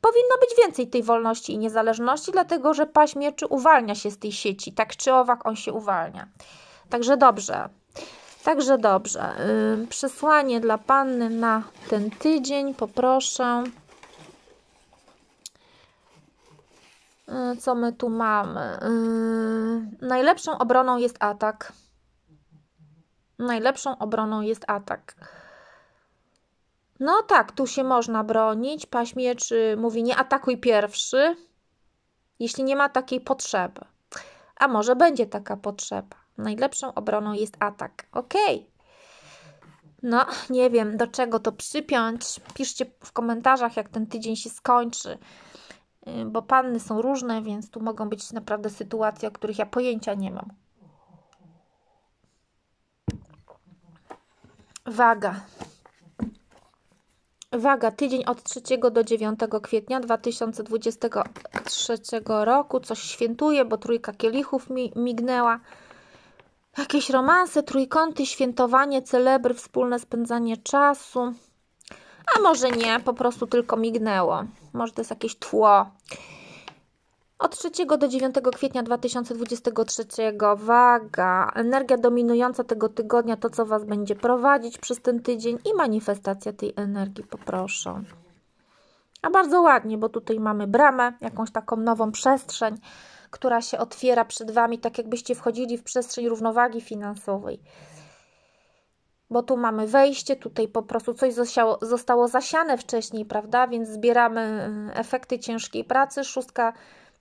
Powinno być więcej tej wolności i niezależności, dlatego że paź uwalnia się z tej sieci, tak czy owak on się uwalnia. Także dobrze, Także dobrze. Przesłanie dla Panny na ten tydzień, poproszę. Yy, co my tu mamy? Yy, najlepszą obroną jest atak. Najlepszą obroną jest atak. No tak, tu się można bronić. Paśmieczy mówi: nie atakuj pierwszy, jeśli nie ma takiej potrzeby. A może będzie taka potrzeba. Najlepszą obroną jest atak. Okej. Okay. No, nie wiem, do czego to przypiąć. Piszcie w komentarzach, jak ten tydzień się skończy, y, bo panny są różne, więc tu mogą być naprawdę sytuacje, o których ja pojęcia nie mam. Waga. Waga, tydzień od 3 do 9 kwietnia 2023 roku. Coś świętuję, bo trójka kielichów mi mignęła. Jakieś romanse, trójkąty, świętowanie, celebry, wspólne spędzanie czasu. A może nie, po prostu tylko mignęło. Może to jest jakieś tło. Od 3 do 9 kwietnia 2023 waga, energia dominująca tego tygodnia, to co Was będzie prowadzić przez ten tydzień i manifestacja tej energii, poproszę. A bardzo ładnie, bo tutaj mamy bramę, jakąś taką nową przestrzeń która się otwiera przed Wami, tak jakbyście wchodzili w przestrzeń równowagi finansowej. Bo tu mamy wejście, tutaj po prostu coś zostało, zostało zasiane wcześniej, prawda? Więc zbieramy y, efekty ciężkiej pracy. Szóstka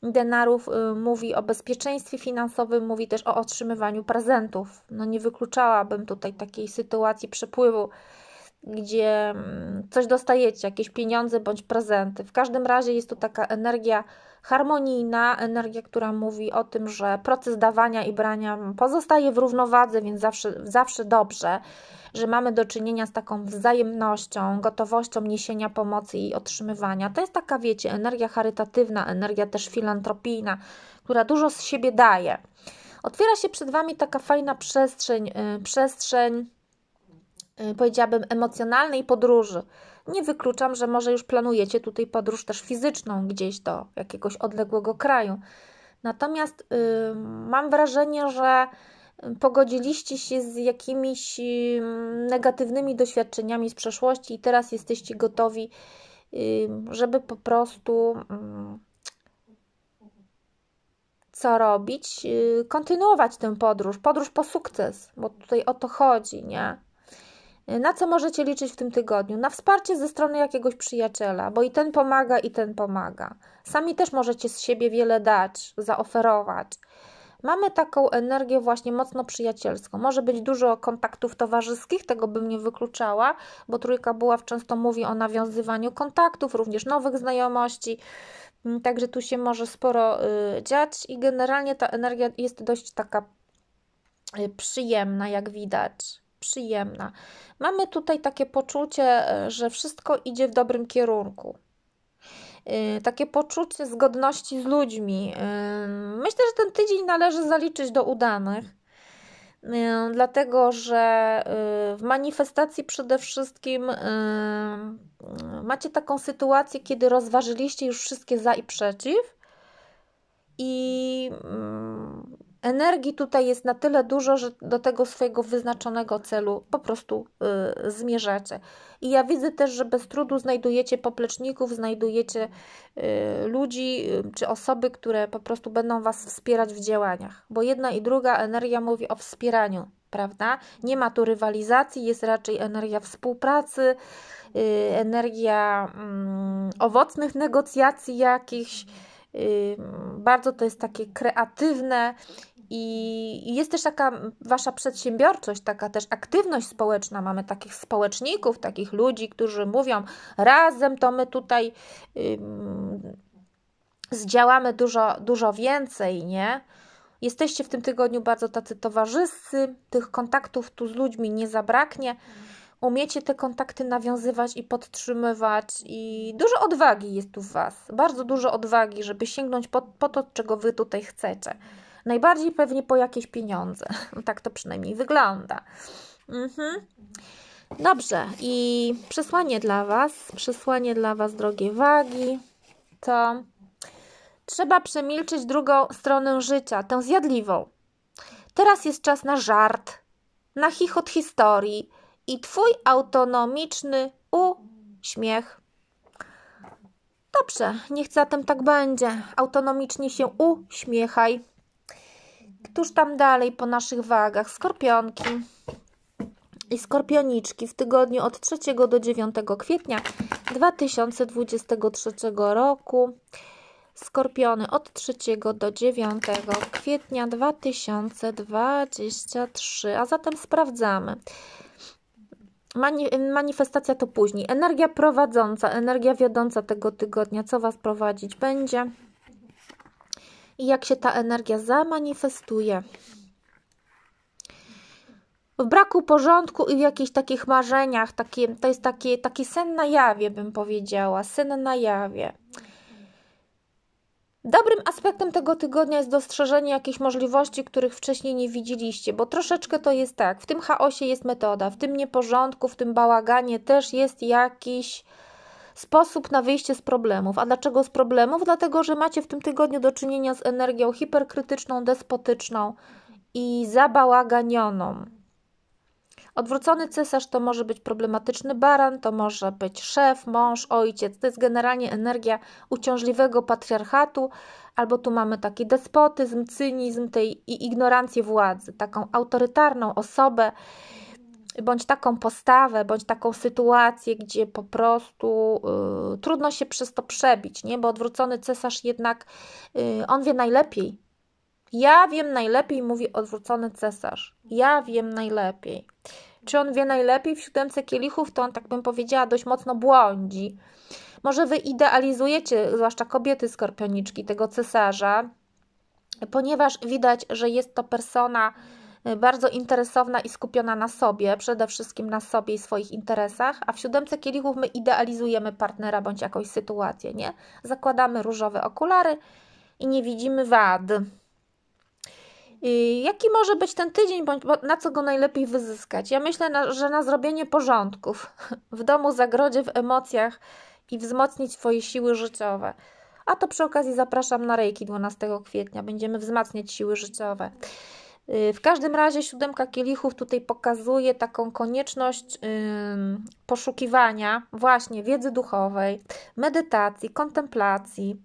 denarów y, mówi o bezpieczeństwie finansowym, mówi też o otrzymywaniu prezentów. No nie wykluczałabym tutaj takiej sytuacji przepływu gdzie mm, coś dostajecie, jakieś pieniądze bądź prezenty. W każdym razie jest to taka energia harmonijna, energia, która mówi o tym, że proces dawania i brania pozostaje w równowadze, więc zawsze, zawsze dobrze, że mamy do czynienia z taką wzajemnością, gotowością niesienia pomocy i otrzymywania. To jest taka, wiecie, energia charytatywna, energia też filantropijna, która dużo z siebie daje. Otwiera się przed Wami taka fajna przestrzeń, yy, przestrzeń Y, powiedziałabym, emocjonalnej podróży. Nie wykluczam, że może już planujecie tutaj podróż też fizyczną gdzieś do jakiegoś odległego kraju. Natomiast y, mam wrażenie, że y, pogodziliście się z jakimiś y, negatywnymi doświadczeniami z przeszłości i teraz jesteście gotowi, żeby po prostu mm, co robić? Kontynuować tę podróż, podróż po sukces, bo tutaj o to chodzi, nie? Y, na co możecie liczyć w tym tygodniu? Na wsparcie ze strony jakiegoś przyjaciela, bo i ten pomaga, i ten pomaga. Sami też możecie z siebie wiele dać, zaoferować. Mamy taką energię właśnie mocno przyjacielską. Może być dużo kontaktów towarzyskich, tego bym nie wykluczała, bo trójka była często mówi o nawiązywaniu kontaktów, również nowych znajomości. Mm, także tu się może sporo y, dziać i generalnie ta energia jest dość taka y, przyjemna, jak widać przyjemna. Mamy tutaj takie poczucie, e, że wszystko idzie w dobrym kierunku. E, takie poczucie zgodności z ludźmi. E, myślę, że ten tydzień należy zaliczyć do udanych, dlatego że w manifestacji przede wszystkim macie taką sytuację, kiedy rozważyliście już wszystkie za i przeciw i mm, Energii tutaj jest na tyle dużo, że do tego swojego wyznaczonego celu po prostu y, zmierzacie. I ja widzę też, że bez trudu znajdujecie popleczników, znajdujecie y, ludzi y, czy osoby, które po prostu będą Was wspierać w działaniach, bo jedna i druga energia mówi o wspieraniu, prawda? Nie ma tu rywalizacji, jest raczej energia współpracy, yy, energia yy, owocnych negocjacji jakichś. Yy, bardzo to jest takie kreatywne i jest też taka wasza przedsiębiorczość, taka też aktywność społeczna. Mamy takich społeczników, takich ludzi, którzy mówią: razem to my tutaj yy, zdziałamy dużo, dużo więcej, nie? Jesteście w tym tygodniu bardzo tacy towarzyscy, tych kontaktów tu z ludźmi nie zabraknie. Umiecie te kontakty nawiązywać i podtrzymywać, i dużo odwagi jest tu w Was, bardzo dużo odwagi, żeby sięgnąć po, po to, czego Wy tutaj chcecie. Najbardziej pewnie po jakieś pieniądze. Tak to przynajmniej wygląda. Mhm. Dobrze, i przesłanie dla Was, przesłanie dla Was, drogie wagi, to trzeba przemilczyć drugą stronę życia, tę zjadliwą. Teraz jest czas na żart, na chichot historii i Twój autonomiczny uśmiech. Dobrze, niech zatem tak będzie. Autonomicznie się uśmiechaj któż tam dalej po naszych wagach skorpionki i skorpioniczki w tygodniu od 3 do 9 kwietnia 2023 roku. Skorpiony od 3 do 9 kwietnia 2023, a zatem sprawdzamy. Mani manifestacja to później. Energia prowadząca, energia wiodąca tego tygodnia, co Was prowadzić będzie? i jak się ta energia zamanifestuje. W braku porządku i w jakichś takich marzeniach, takie, to jest taki, taki sen na jawie, bym powiedziała, sen na jawie. Dobrym aspektem tego tygodnia jest dostrzeżenie jakichś możliwości, których wcześniej nie widzieliście, bo troszeczkę to jest tak, w tym chaosie jest metoda, w tym nieporządku, w tym bałaganie też jest jakiś sposób na wyjście z problemów. A dlaczego z problemów? Dlatego, że macie w tym tygodniu do czynienia z energią hiperkrytyczną, despotyczną i zabałaganioną. Odwrócony cesarz to może być problematyczny baran, to może być szef, mąż, ojciec. To jest generalnie energia uciążliwego patriarchatu, albo tu mamy taki despotyzm, cynizm tej i ignorancję władzy, taką autorytarną osobę bądź taką postawę, bądź taką sytuację, gdzie po prostu y, trudno się przez to przebić, nie? Bo odwrócony cesarz jednak, y, on wie najlepiej. Ja wiem najlepiej, mówi odwrócony cesarz. Ja wiem najlepiej. Czy on wie najlepiej? W siódemce kielichów to on, tak bym powiedziała, dość mocno błądzi. Może wy idealizujecie, zwłaszcza kobiety skorpioniczki, tego cesarza, ponieważ widać, że jest to persona Y, bardzo interesowna i skupiona na sobie, przede wszystkim na sobie i swoich interesach, a w siódemce kielichów my idealizujemy partnera bądź jakąś sytuację, nie? Zakładamy różowe okulary i nie widzimy wad. Y, jaki może być ten tydzień, bądź na co go najlepiej wyzyskać? Ja myślę, że na zrobienie porządków w domu, zagrodzie, w emocjach i wzmocnić swoje siły życiowe. A to przy okazji zapraszam na rejki 12 kwietnia. Będziemy wzmacniać siły życiowe. Y, w każdym razie siódemka kielichów tutaj pokazuje taką konieczność y, poszukiwania właśnie wiedzy duchowej, medytacji, kontemplacji,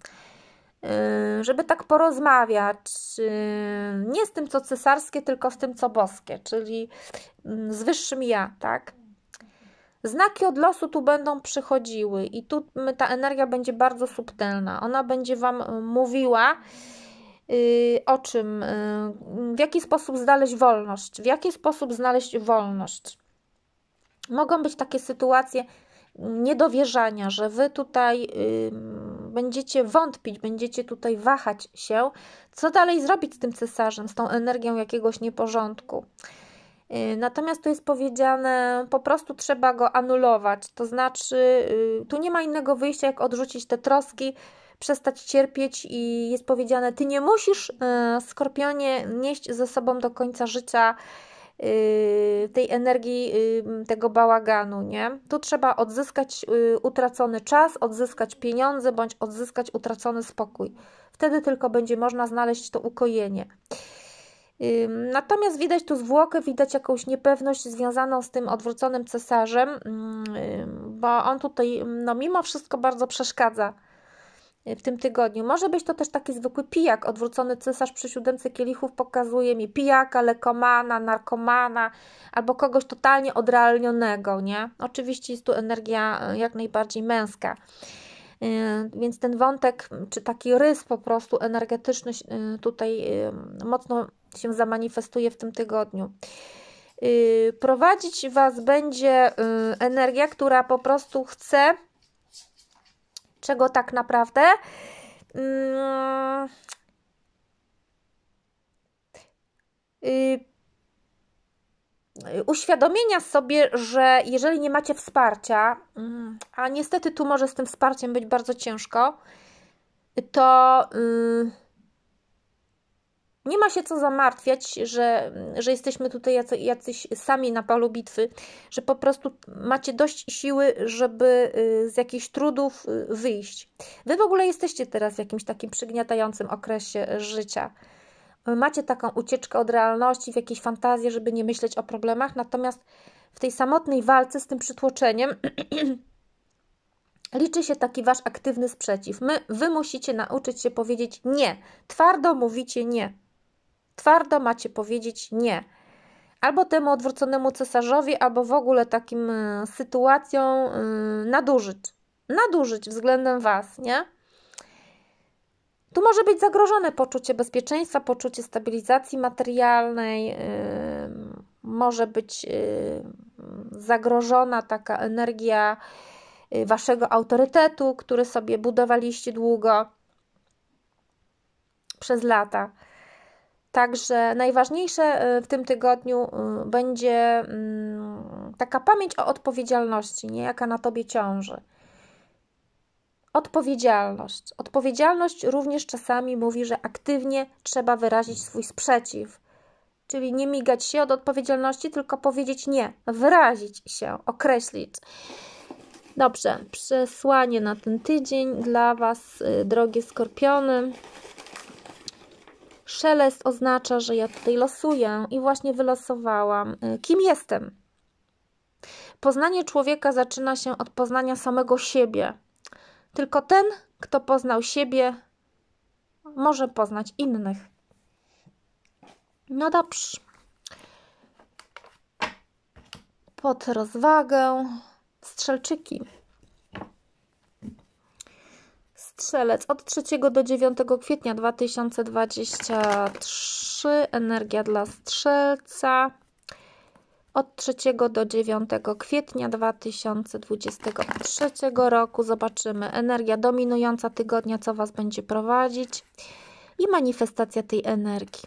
y, żeby tak porozmawiać nie z tym, co cesarskie, tylko z tym, co boskie, czyli mm, z wyższym ja, tak? Znaki od losu tu będą przychodziły i tu ta energia będzie bardzo subtelna. Ona będzie Wam mówiła, Y, o czym, y, w jaki sposób znaleźć wolność, w jaki sposób znaleźć wolność. Mogą być takie sytuacje niedowierzania, że wy tutaj y, będziecie wątpić, będziecie tutaj wahać się, co dalej zrobić z tym cesarzem, z tą energią jakiegoś nieporządku. Natomiast tu jest powiedziane, po prostu trzeba go anulować. To znaczy, tu nie ma innego wyjścia, jak odrzucić te troski, przestać cierpieć i jest powiedziane, ty nie musisz, e, skorpionie, nieść ze sobą do końca życia e, tej energii, e, tego bałaganu, nie? Tu trzeba odzyskać utracony czas, odzyskać pieniądze, bądź odzyskać utracony spokój. Wtedy tylko będzie można znaleźć to ukojenie. Natomiast widać tu zwłokę, widać jakąś niepewność związaną z tym odwróconym cesarzem, bo on tutaj, no, mimo wszystko bardzo przeszkadza Y, w tym tygodniu. Może być to też taki zwykły pijak. Odwrócony cesarz przy siódemce kielichów pokazuje mi pijaka, lekomana, narkomana albo kogoś totalnie odrealnionego, nie? Oczywiście jest tu energia y, jak najbardziej męska. Y, więc ten wątek, czy taki rys po prostu energetyczny tutaj mocno się zamanifestuje w tym tygodniu. Prowadzić Was będzie energia, która po prostu chce czego tak naprawdę. Mm, yy, uświadomienia sobie, że jeżeli nie macie wsparcia, mm, a niestety tu może z tym wsparciem być bardzo ciężko, to. Yy, nie ma się co zamartwiać, że, że jesteśmy tutaj jacy, jacyś sami na polu bitwy, że po prostu macie dość siły, żeby y, z jakichś trudów y, wyjść. Wy w ogóle jesteście teraz w jakimś takim przygniatającym okresie życia. Macie taką ucieczkę od realności, w jakiejś fantazji, żeby nie myśleć o problemach, natomiast w tej samotnej walce z tym przytłoczeniem liczy się taki wasz aktywny sprzeciw. My, wy musicie nauczyć się powiedzieć nie. Twardo mówicie nie. Twardo macie powiedzieć nie. Albo temu odwróconemu cesarzowi, albo w ogóle takim e, sytuacjom e, nadużyć. Nadużyć względem Was, nie? Tu może być zagrożone poczucie bezpieczeństwa, poczucie stabilizacji materialnej, e, może być zagrożona taka energia waszego autorytetu, który sobie budowaliście długo przez lata. Także najważniejsze e, w tym tygodniu e, będzie mm, taka pamięć o odpowiedzialności, nie jaka na tobie ciąży. Odpowiedzialność. Odpowiedzialność również czasami mówi, że aktywnie trzeba wyrazić swój sprzeciw. Czyli nie migać się od odpowiedzialności, tylko powiedzieć nie, wyrazić się, określić. Dobrze, przesłanie na ten tydzień dla Was, e, drogie skorpiony. Szelest oznacza, że ja tutaj losuję i właśnie wylosowałam, y, kim jestem. Poznanie człowieka zaczyna się od poznania samego siebie. Tylko ten, kto poznał siebie, może poznać innych. No dobrze. Pod rozwagę strzelczyki. Strzelec od 3 do 9 kwietnia 2023 energia dla strzelca. Od 3 do 9 kwietnia 2023 roku zobaczymy energia dominująca tygodnia, co Was będzie prowadzić i manifestacja tej energii.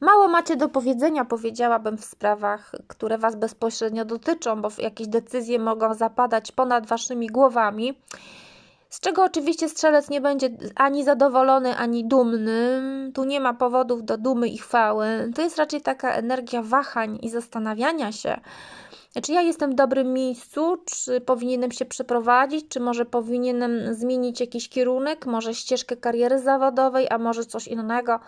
Mało macie do powiedzenia, powiedziałabym, w sprawach, które Was bezpośrednio dotyczą, bo jakieś decyzje mogą zapadać ponad Waszymi głowami. Z czego oczywiście strzelec nie będzie ani zadowolony, ani dumny. Tu nie ma powodów do dumy i chwały. To jest raczej taka energia wahań i zastanawiania się, czy ja jestem w dobrym miejscu, czy powinienem się przeprowadzić, czy może powinienem zmienić jakiś kierunek, może ścieżkę kariery zawodowej, a może coś innego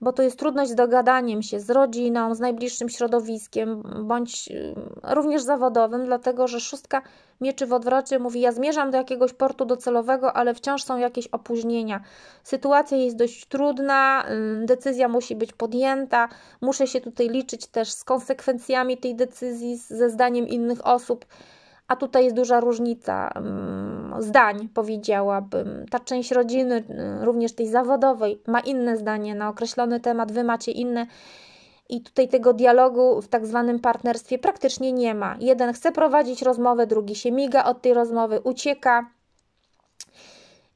bo to jest trudność z dogadaniem się z rodziną, z najbliższym środowiskiem, bądź y, również zawodowym, dlatego że szóstka mieczy w odwrocie mówi: Ja zmierzam do jakiegoś portu docelowego, ale wciąż są jakieś opóźnienia. Sytuacja jest dość trudna, y, decyzja musi być podjęta, muszę się tutaj liczyć też z konsekwencjami tej decyzji, ze zdaniem innych osób a tutaj jest duża różnica mm, zdań, powiedziałabym. Ta część rodziny, y, również tej zawodowej, ma inne zdanie na określony temat, wy macie inne. I tutaj tego dialogu w tak zwanym partnerstwie praktycznie nie ma. Jeden chce prowadzić rozmowę, drugi się miga od tej rozmowy, ucieka.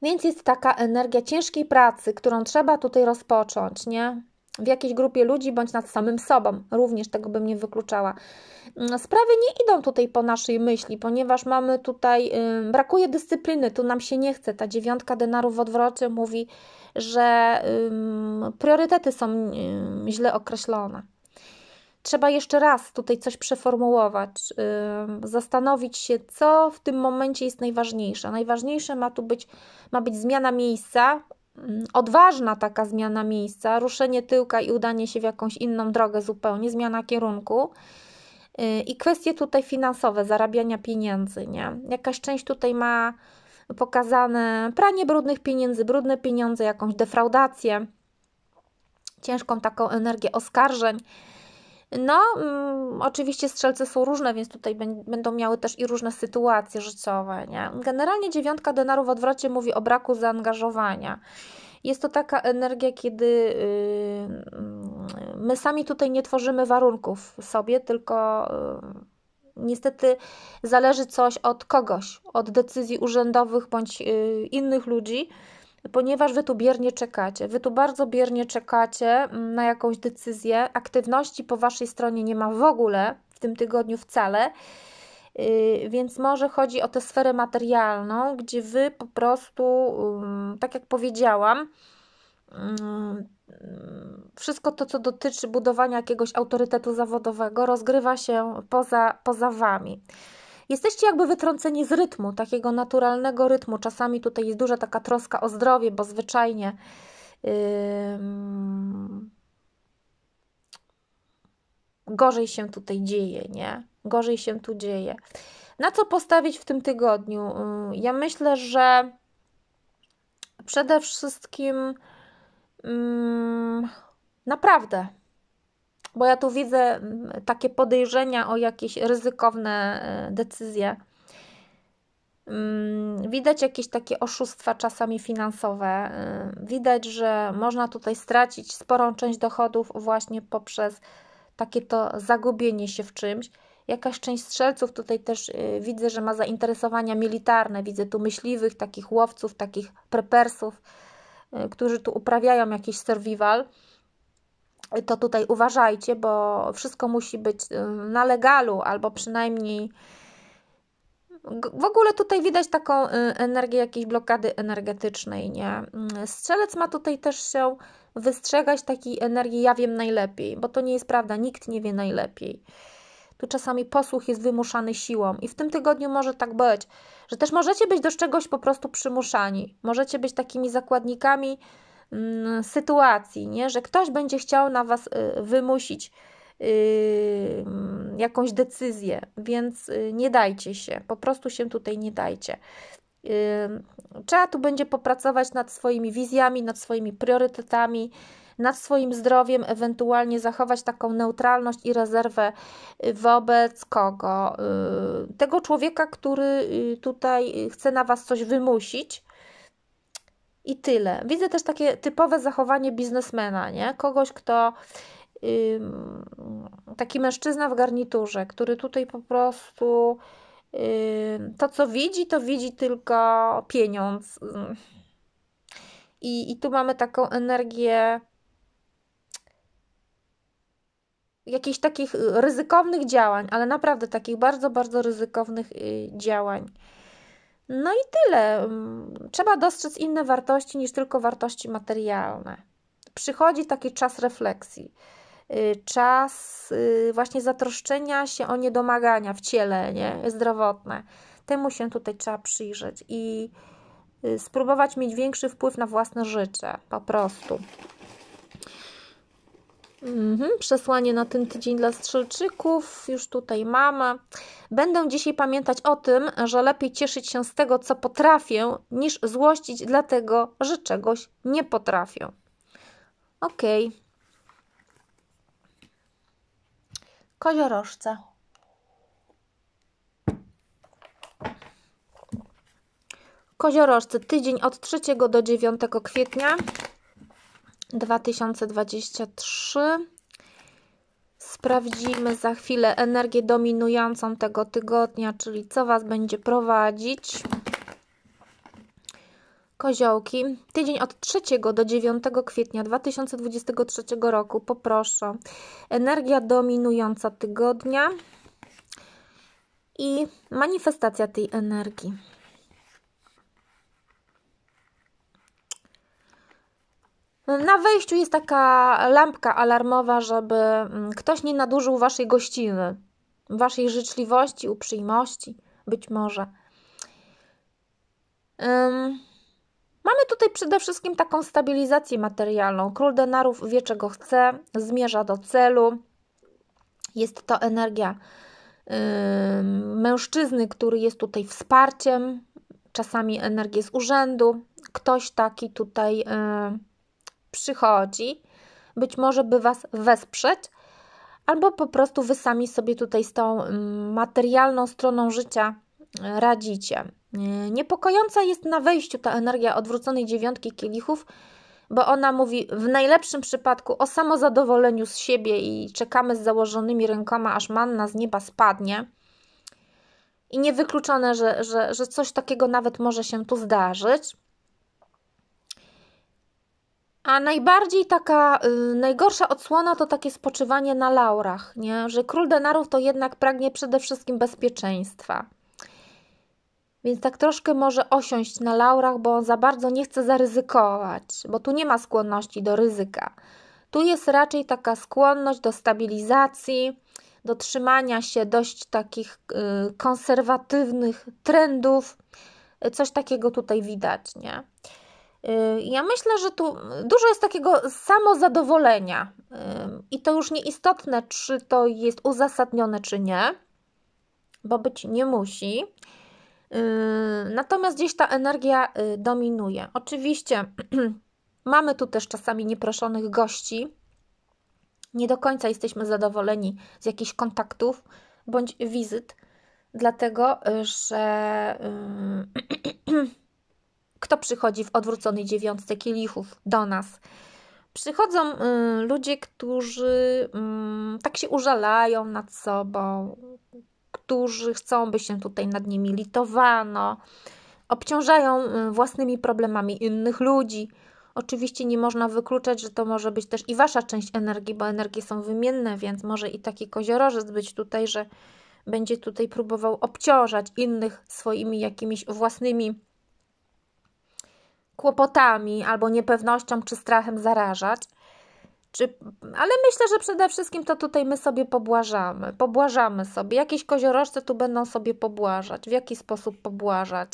Więc jest taka energia ciężkiej pracy, którą trzeba tutaj rozpocząć, nie? w jakiejś grupie ludzi bądź nad samym sobą. Również tego bym nie wykluczała. Mm, sprawy nie idą tutaj po naszej myśli, ponieważ mamy tutaj, yy, brakuje dyscypliny, tu nam się nie chce. Ta dziewiątka denarów w odwrocie mówi, że yy, priorytety są yy, źle określone. Trzeba jeszcze raz tutaj coś przeformułować, zastanowić się, co w tym momencie jest najważniejsze. Najważniejsze ma tu być, ma być zmiana miejsca, odważna taka zmiana miejsca, ruszenie tyłka i udanie się w jakąś inną drogę zupełnie, zmiana kierunku. Y, I kwestie tutaj finansowe, zarabiania pieniędzy, nie? Jakaś część tutaj ma pokazane pranie brudnych pieniędzy, brudne pieniądze, jakąś defraudację, ciężką taką energię oskarżeń no, mm, oczywiście strzelce są różne, więc tutaj będą miały też i różne sytuacje życiowe. Nie? Generalnie dziewiątka denarów w odwrocie mówi o braku zaangażowania. Jest to taka energia, kiedy yy, my sami tutaj nie tworzymy warunków sobie, tylko yy, niestety zależy coś od kogoś, od decyzji urzędowych bądź yy, innych ludzi ponieważ Wy tu biernie czekacie. Wy tu bardzo biernie czekacie mm, na jakąś decyzję. Aktywności po Waszej stronie nie ma w ogóle w tym tygodniu wcale. Y, więc może chodzi o tę sferę materialną, gdzie wy po prostu, mm, tak jak powiedziałam, mm, wszystko to, co dotyczy budowania jakiegoś autorytetu zawodowego, rozgrywa się poza, poza wami. Jesteście jakby wytrąceni z rytmu, takiego naturalnego rytmu. Czasami tutaj jest duża taka troska o zdrowie, bo zwyczajnie. gorzej się tutaj dzieje, nie? Gorzej się tu dzieje. Na co postawić w tym tygodniu? Ja myślę, że przede wszystkim naprawdę bo ja tu widzę mm, takie podejrzenia o jakieś ryzykowne e, decyzje. Mm, widać jakieś takie oszustwa czasami finansowe. E, widać, że można tutaj stracić sporą część dochodów właśnie poprzez takie to zagubienie się w czymś. Jakaś część strzelców tutaj też e, widzę, że ma zainteresowania militarne. Widzę tu myśliwych, takich łowców, takich prepersów, którzy tu uprawiają jakiś survival to tutaj uważajcie, bo wszystko musi być y, na legalu albo przynajmniej. W ogóle tutaj widać taką y, energię jakiejś blokady energetycznej, nie? Mm, strzelec ma tutaj też się wystrzegać takiej energii ja wiem najlepiej, bo to nie jest prawda, nikt nie wie najlepiej. Tu czasami posłuch jest wymuszany siłą i w tym tygodniu może tak być, że też możecie być do czegoś po prostu przymuszani. Możecie być takimi zakładnikami, Mm, sytuacji, nie? że ktoś będzie chciał na Was y, wymusić y, mm, jakąś decyzję, więc y, nie dajcie się, po prostu się tutaj nie dajcie. Trzeba tu będzie popracować nad swoimi wizjami, nad swoimi priorytetami, nad swoim zdrowiem, ewentualnie zachować taką neutralność i rezerwę wobec kogo? Tego człowieka, który tutaj chce na Was coś wymusić, i tyle. Widzę też takie typowe zachowanie biznesmena, nie? Kogoś, kto yy, taki mężczyzna w garniturze, który tutaj po prostu yy, to, co widzi, to widzi tylko pieniądz. I, I tu mamy taką energię jakichś takich y, ryzykownych działań, ale naprawdę takich bardzo, bardzo ryzykownych y, działań. No i tyle. Mm, trzeba dostrzec inne wartości niż tylko wartości materialne. Przychodzi taki czas refleksji, y, czas y, właśnie zatroszczenia się o niedomagania w ciele nie? zdrowotne. Temu się tutaj trzeba przyjrzeć i y, spróbować mieć większy wpływ na własne życie, po prostu. Mhm, przesłanie na ten tydzień dla strzelczyków, już tutaj mama. Będę dzisiaj pamiętać o tym, że lepiej cieszyć się z tego, co potrafię, niż złościć dlatego, że czegoś nie potrafię. Ok. Koziorożce. Koziorożce, tydzień od 3 do 9 kwietnia. 2023. Sprawdzimy za chwilę energię dominującą tego tygodnia, czyli co Was będzie prowadzić. Koziołki, tydzień od 3 do 9 kwietnia 2023 roku, poproszę. Energia dominująca tygodnia i manifestacja tej energii. Na wejściu jest taka lampka alarmowa, żeby mm, ktoś nie nadużył waszej gościny, waszej życzliwości, uprzejmości, być może. Um, mamy tutaj przede wszystkim taką stabilizację materialną. Król denarów wie, czego chce, zmierza do celu. Jest to energia um, mężczyzny, który jest tutaj wsparciem, czasami energię z urzędu. Ktoś taki tutaj. Um, przychodzi, być może by Was wesprzeć, albo po prostu Wy sami sobie tutaj z tą mm, materialną stroną życia e, radzicie. E, niepokojąca jest na wejściu ta energia odwróconej dziewiątki kielichów, bo ona mówi w najlepszym przypadku o samozadowoleniu z siebie i czekamy z założonymi rękoma, aż manna z nieba spadnie. I niewykluczone, że, że, że coś takiego nawet może się tu zdarzyć. A najbardziej taka y, najgorsza odsłona to takie spoczywanie na laurach, nie? że król denarów to jednak pragnie przede wszystkim bezpieczeństwa. Więc tak troszkę może osiąść na laurach, bo on za bardzo nie chce zaryzykować, bo tu nie ma skłonności do ryzyka. Tu jest raczej taka skłonność do stabilizacji, do trzymania się dość takich y, konserwatywnych trendów. Coś takiego tutaj widać, nie? Y, ja myślę, że tu dużo jest takiego samozadowolenia y, i to już nieistotne, czy to jest uzasadnione, czy nie, bo być nie musi. Y, natomiast gdzieś ta energia dominuje. Oczywiście mamy tu też czasami nieproszonych gości. Nie do końca jesteśmy zadowoleni z jakichś kontaktów bądź wizyt, dlatego że Kto przychodzi w odwróconej dziewiątce kielichów do nas? Przychodzą y, ludzie, którzy y, tak się użalają nad sobą, którzy chcą, by się tutaj nad nimi litowano, obciążają y, własnymi problemami innych ludzi. Oczywiście nie można wykluczać, że to może być też i wasza część energii, bo energie są wymienne, więc może i taki koziorożec być tutaj, że będzie tutaj próbował obciążać innych swoimi jakimiś własnymi kłopotami albo niepewnością czy strachem zarażać. Czy, ale myślę, że przede wszystkim to tutaj my sobie pobłażamy. Pobłażamy sobie. Jakieś koziorożce tu będą sobie pobłażać. W jaki sposób pobłażać?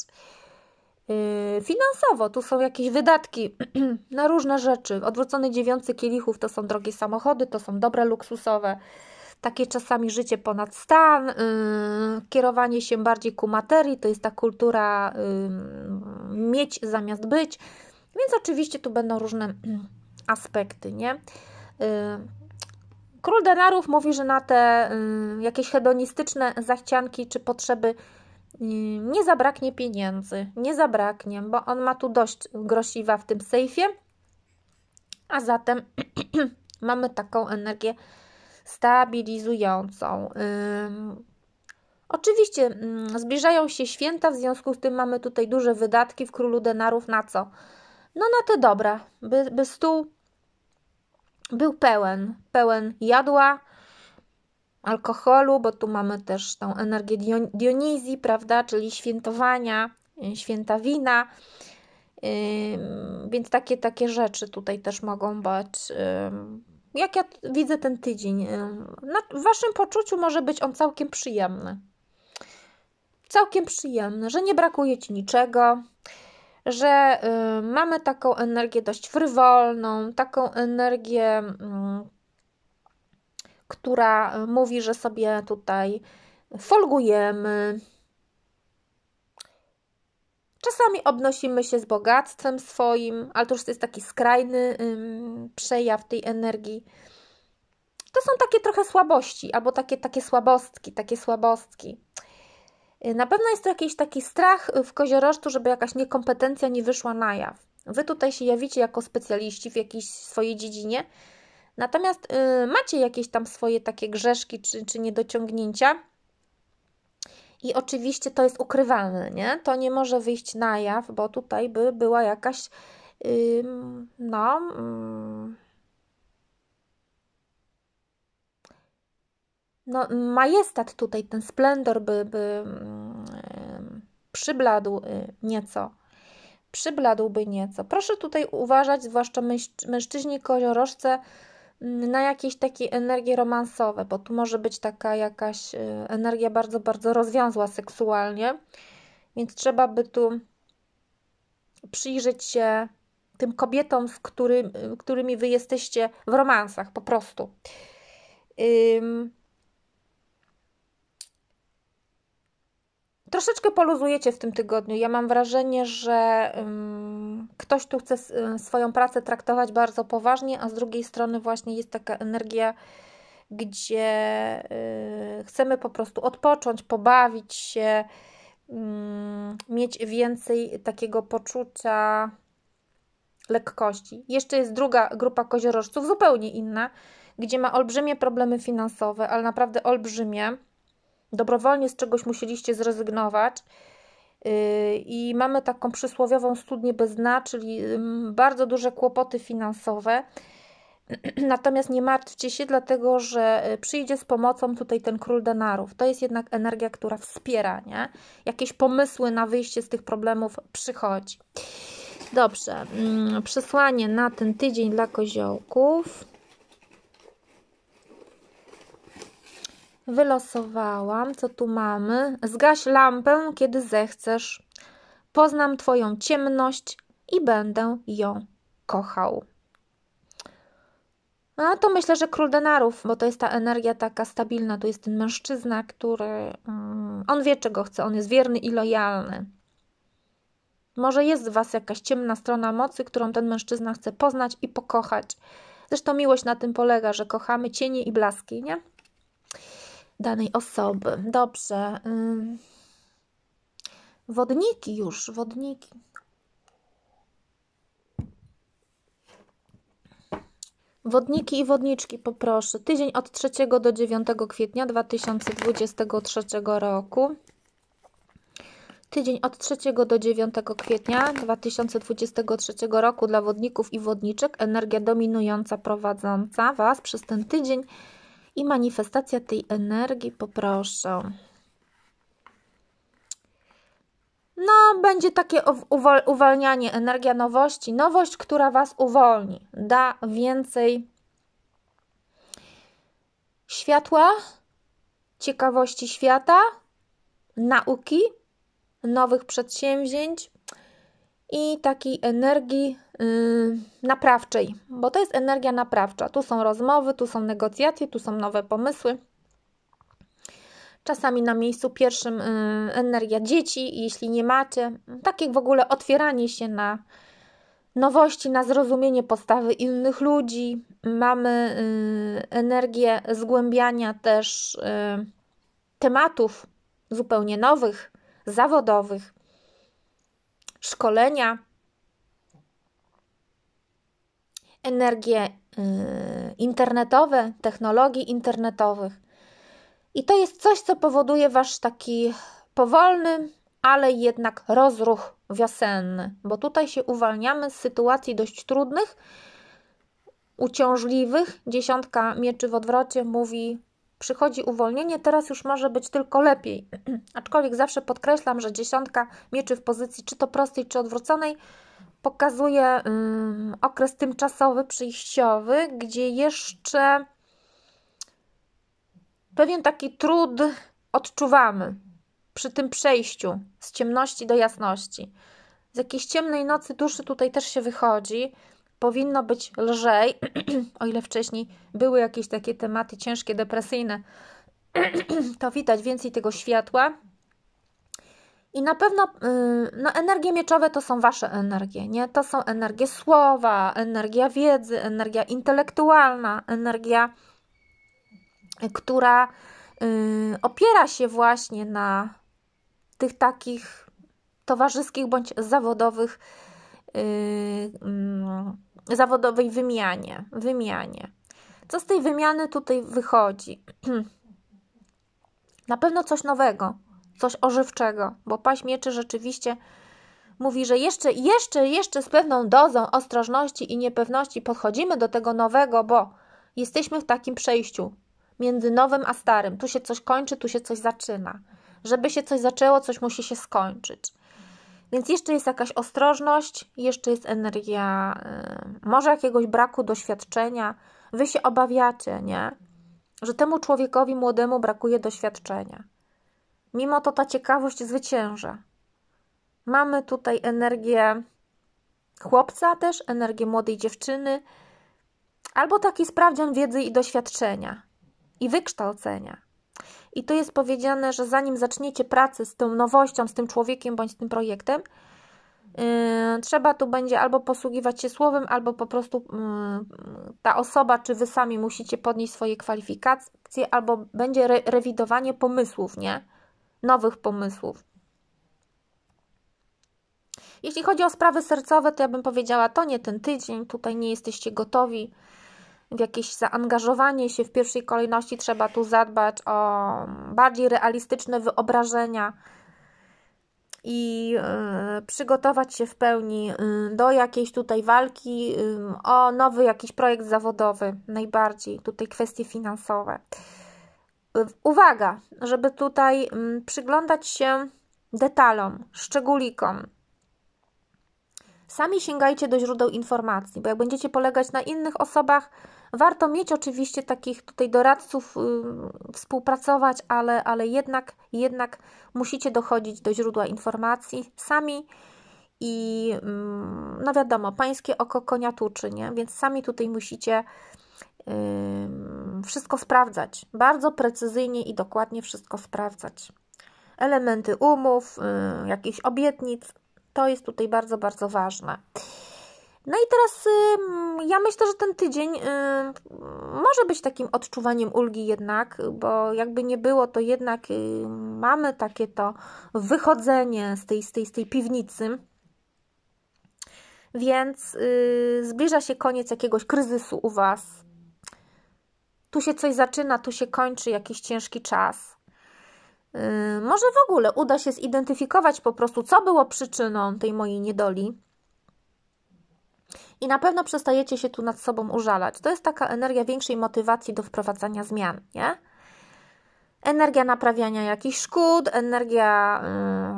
Yy, finansowo tu są jakieś wydatki na różne rzeczy. Odwrócony dziewiący kielichów to są drogie samochody, to są dobre luksusowe takie czasami życie ponad stan, yy, kierowanie się bardziej ku materii, to jest ta kultura yy, mieć zamiast być, więc oczywiście tu będą różne yy, aspekty, nie? Y, król denarów mówi, że na te y, jakieś hedonistyczne zachcianki czy potrzeby y, nie zabraknie pieniędzy, nie zabraknie, bo on ma tu dość grosiwa w tym sejfie, a zatem mamy taką energię stabilizującą. Oczywiście mm, zbliżają się święta, w związku z tym mamy tutaj duże wydatki w królu denarów na co? No na te dobra, by, by stół był pełen, pełen jadła, alkoholu, bo tu mamy też tą energię Dionizji, prawda, czyli świętowania, y, święta wina. Yy, więc takie, takie rzeczy tutaj też mogą być. Yy jak ja widzę ten tydzień, y, no, w waszym poczuciu może być on całkiem przyjemny. Całkiem przyjemny, że nie brakuje ci niczego, że y, mamy taką energię dość frywolną, taką energię, mm, która y, mówi, że sobie tutaj folgujemy, Czasami obnosimy się z bogactwem swoim, ale to już jest taki skrajny ym, przejaw tej energii. To są takie trochę słabości, albo takie, takie słabostki, takie słabostki. Y, na pewno jest to jakiś taki strach y, w koziorożcu, żeby jakaś niekompetencja nie wyszła na jaw. Wy tutaj się jawicie jako specjaliści w jakiejś swojej dziedzinie, natomiast y, macie jakieś tam swoje takie grzeszki czy, czy niedociągnięcia, i oczywiście to jest ukrywane, nie? To nie może wyjść na jaw, bo tutaj by była jakaś, yy, no. Yy, no, majestat tutaj, ten splendor by, by yy, przybladł y, nieco. Przybladłby nieco. Proszę tutaj uważać, zwłaszcza mężczyźni koziorożce, na jakieś takie energie romansowe, bo tu może być taka jakaś y, energia bardzo, bardzo rozwiązła seksualnie, więc trzeba by tu przyjrzeć się tym kobietom, w którym, y, którymi wy jesteście w romansach, po prostu. Ym... Troszeczkę poluzujecie w tym tygodniu. Ja mam wrażenie, że. Ym ktoś tu chce e, swoją pracę traktować bardzo poważnie, a z drugiej strony właśnie jest taka energia, gdzie e, chcemy po prostu odpocząć, pobawić się, mm, mieć więcej takiego poczucia lekkości. Jeszcze jest druga grupa koziorożców, zupełnie inna, gdzie ma olbrzymie problemy finansowe, ale naprawdę olbrzymie. Dobrowolnie z czegoś musieliście zrezygnować Y, i mamy taką przysłowiową studnię bez dna, czyli bardzo duże kłopoty finansowe. Natomiast nie martwcie się, dlatego że y, przyjdzie z pomocą tutaj ten król denarów. To jest jednak energia, która wspiera, nie? Jakieś pomysły na wyjście z tych problemów przychodzi. Dobrze, mm, przesłanie na ten tydzień dla koziołków. Wylosowałam. Co tu mamy? Zgaś lampę, kiedy zechcesz. Poznam Twoją ciemność i będę ją kochał. No to myślę, że król denarów, bo to jest ta energia taka stabilna. Tu jest ten mężczyzna, który. Mm, on wie, czego chce, on jest wierny i lojalny. Może jest w Was jakaś ciemna strona mocy, którą ten mężczyzna chce poznać i pokochać. Zresztą miłość na tym polega, że kochamy cienie i blaski, nie? danej osoby. Dobrze. Wodniki już, wodniki. Wodniki i wodniczki poproszę. Tydzień od 3 do 9 kwietnia 2023 roku. Tydzień od 3 do 9 kwietnia 2023 roku dla wodników i wodniczek energia dominująca prowadząca Was przez ten tydzień i manifestacja tej energii, poproszę. No, będzie takie uwol uwalnianie, energia nowości, nowość, która Was uwolni, da więcej światła, ciekawości świata, nauki, nowych przedsięwzięć, i takiej energii y, naprawczej, bo to jest energia naprawcza. Tu są rozmowy, tu są negocjacje, tu są nowe pomysły. Czasami na miejscu pierwszym y, energia dzieci, jeśli nie macie, takie w ogóle otwieranie się na nowości, na zrozumienie postawy innych ludzi. Mamy y, energię zgłębiania też tematów zupełnie nowych, zawodowych szkolenia, energie y, internetowe, technologii internetowych. I to jest coś, co powoduje wasz taki powolny, ale jednak rozruch wiosenny, bo tutaj się uwalniamy z sytuacji dość trudnych, uciążliwych. Dziesiątka mieczy w odwrocie mówi: przychodzi uwolnienie, teraz już może być tylko lepiej. Aczkolwiek zawsze podkreślam, że dziesiątka mieczy w pozycji czy to prostej, czy odwróconej pokazuje um, okres tymczasowy, przyjściowy, gdzie jeszcze pewien taki trud odczuwamy przy tym przejściu z ciemności do jasności. Z jakiejś ciemnej nocy duszy tutaj też się wychodzi, powinno być lżej, o ile wcześniej były jakieś takie tematy ciężkie, depresyjne, to widać więcej tego światła. I na pewno y, no, energie mieczowe to są wasze energie, nie? To są energie słowa, energia wiedzy, energia intelektualna, energia, która y, opiera się właśnie na tych takich towarzyskich bądź zawodowych. Y, mm, zawodowej wymianie. Wymianie. Co z tej wymiany tutaj wychodzi? Na pewno coś nowego, coś ożywczego, bo paśmieczy mieczy rzeczywiście mówi, że jeszcze, jeszcze, jeszcze z pewną dozą ostrożności i niepewności podchodzimy do tego nowego, bo jesteśmy w takim przejściu między nowym a starym. Tu się coś kończy, tu się coś zaczyna. Żeby się coś zaczęło, coś musi się skończyć. Więc jeszcze jest jakaś ostrożność, jeszcze jest energia, y, może jakiegoś braku doświadczenia. Wy się obawiacie, nie? Że temu człowiekowi młodemu brakuje doświadczenia. Mimo to ta ciekawość zwycięża. Mamy tutaj energię chłopca też, energię młodej dziewczyny, albo taki sprawdzian wiedzy i doświadczenia i wykształcenia. I to jest powiedziane, że zanim zaczniecie pracę z tą nowością, z tym człowiekiem bądź z tym projektem, Yy, trzeba tu będzie albo posługiwać się słowem, albo po prostu yy, ta osoba, czy wy sami musicie podnieść swoje kwalifikacje, albo będzie re rewidowanie pomysłów, nie? Nowych pomysłów. Jeśli chodzi o sprawy sercowe, to ja bym powiedziała, to nie ten tydzień, tutaj nie jesteście gotowi w jakieś zaangażowanie się w pierwszej kolejności trzeba tu zadbać o bardziej realistyczne wyobrażenia i y, przygotować się w pełni y, do jakiejś tutaj walki y, o nowy jakiś projekt zawodowy, najbardziej tutaj kwestie finansowe. Uwaga, żeby tutaj mm, przyglądać się detalom, szczególikom. Sami sięgajcie do źródeł informacji, bo jak będziecie polegać na innych osobach, Warto mieć oczywiście takich tutaj doradców, y, współpracować, ale, ale jednak, jednak musicie dochodzić do źródła informacji sami i y, no wiadomo, pańskie oko konia tuczy, nie? więc sami tutaj musicie y, wszystko sprawdzać, bardzo precyzyjnie i dokładnie wszystko sprawdzać. Elementy umów, y, jakichś obietnic, to jest tutaj bardzo, bardzo ważne. No i teraz y, ja myślę, że ten tydzień y, może być takim odczuwaniem ulgi jednak, bo jakby nie było, to jednak y, mamy takie to wychodzenie z tej, z tej, z tej piwnicy. Więc zbliża się koniec jakiegoś kryzysu u Was. Tu się coś zaczyna, tu się kończy jakiś ciężki czas. Może w ogóle uda się zidentyfikować po prostu, co było przyczyną tej mojej niedoli i na pewno przestajecie się tu nad sobą użalać. To jest taka energia większej motywacji do wprowadzania zmian, nie? Energia naprawiania jakichś szkód, energia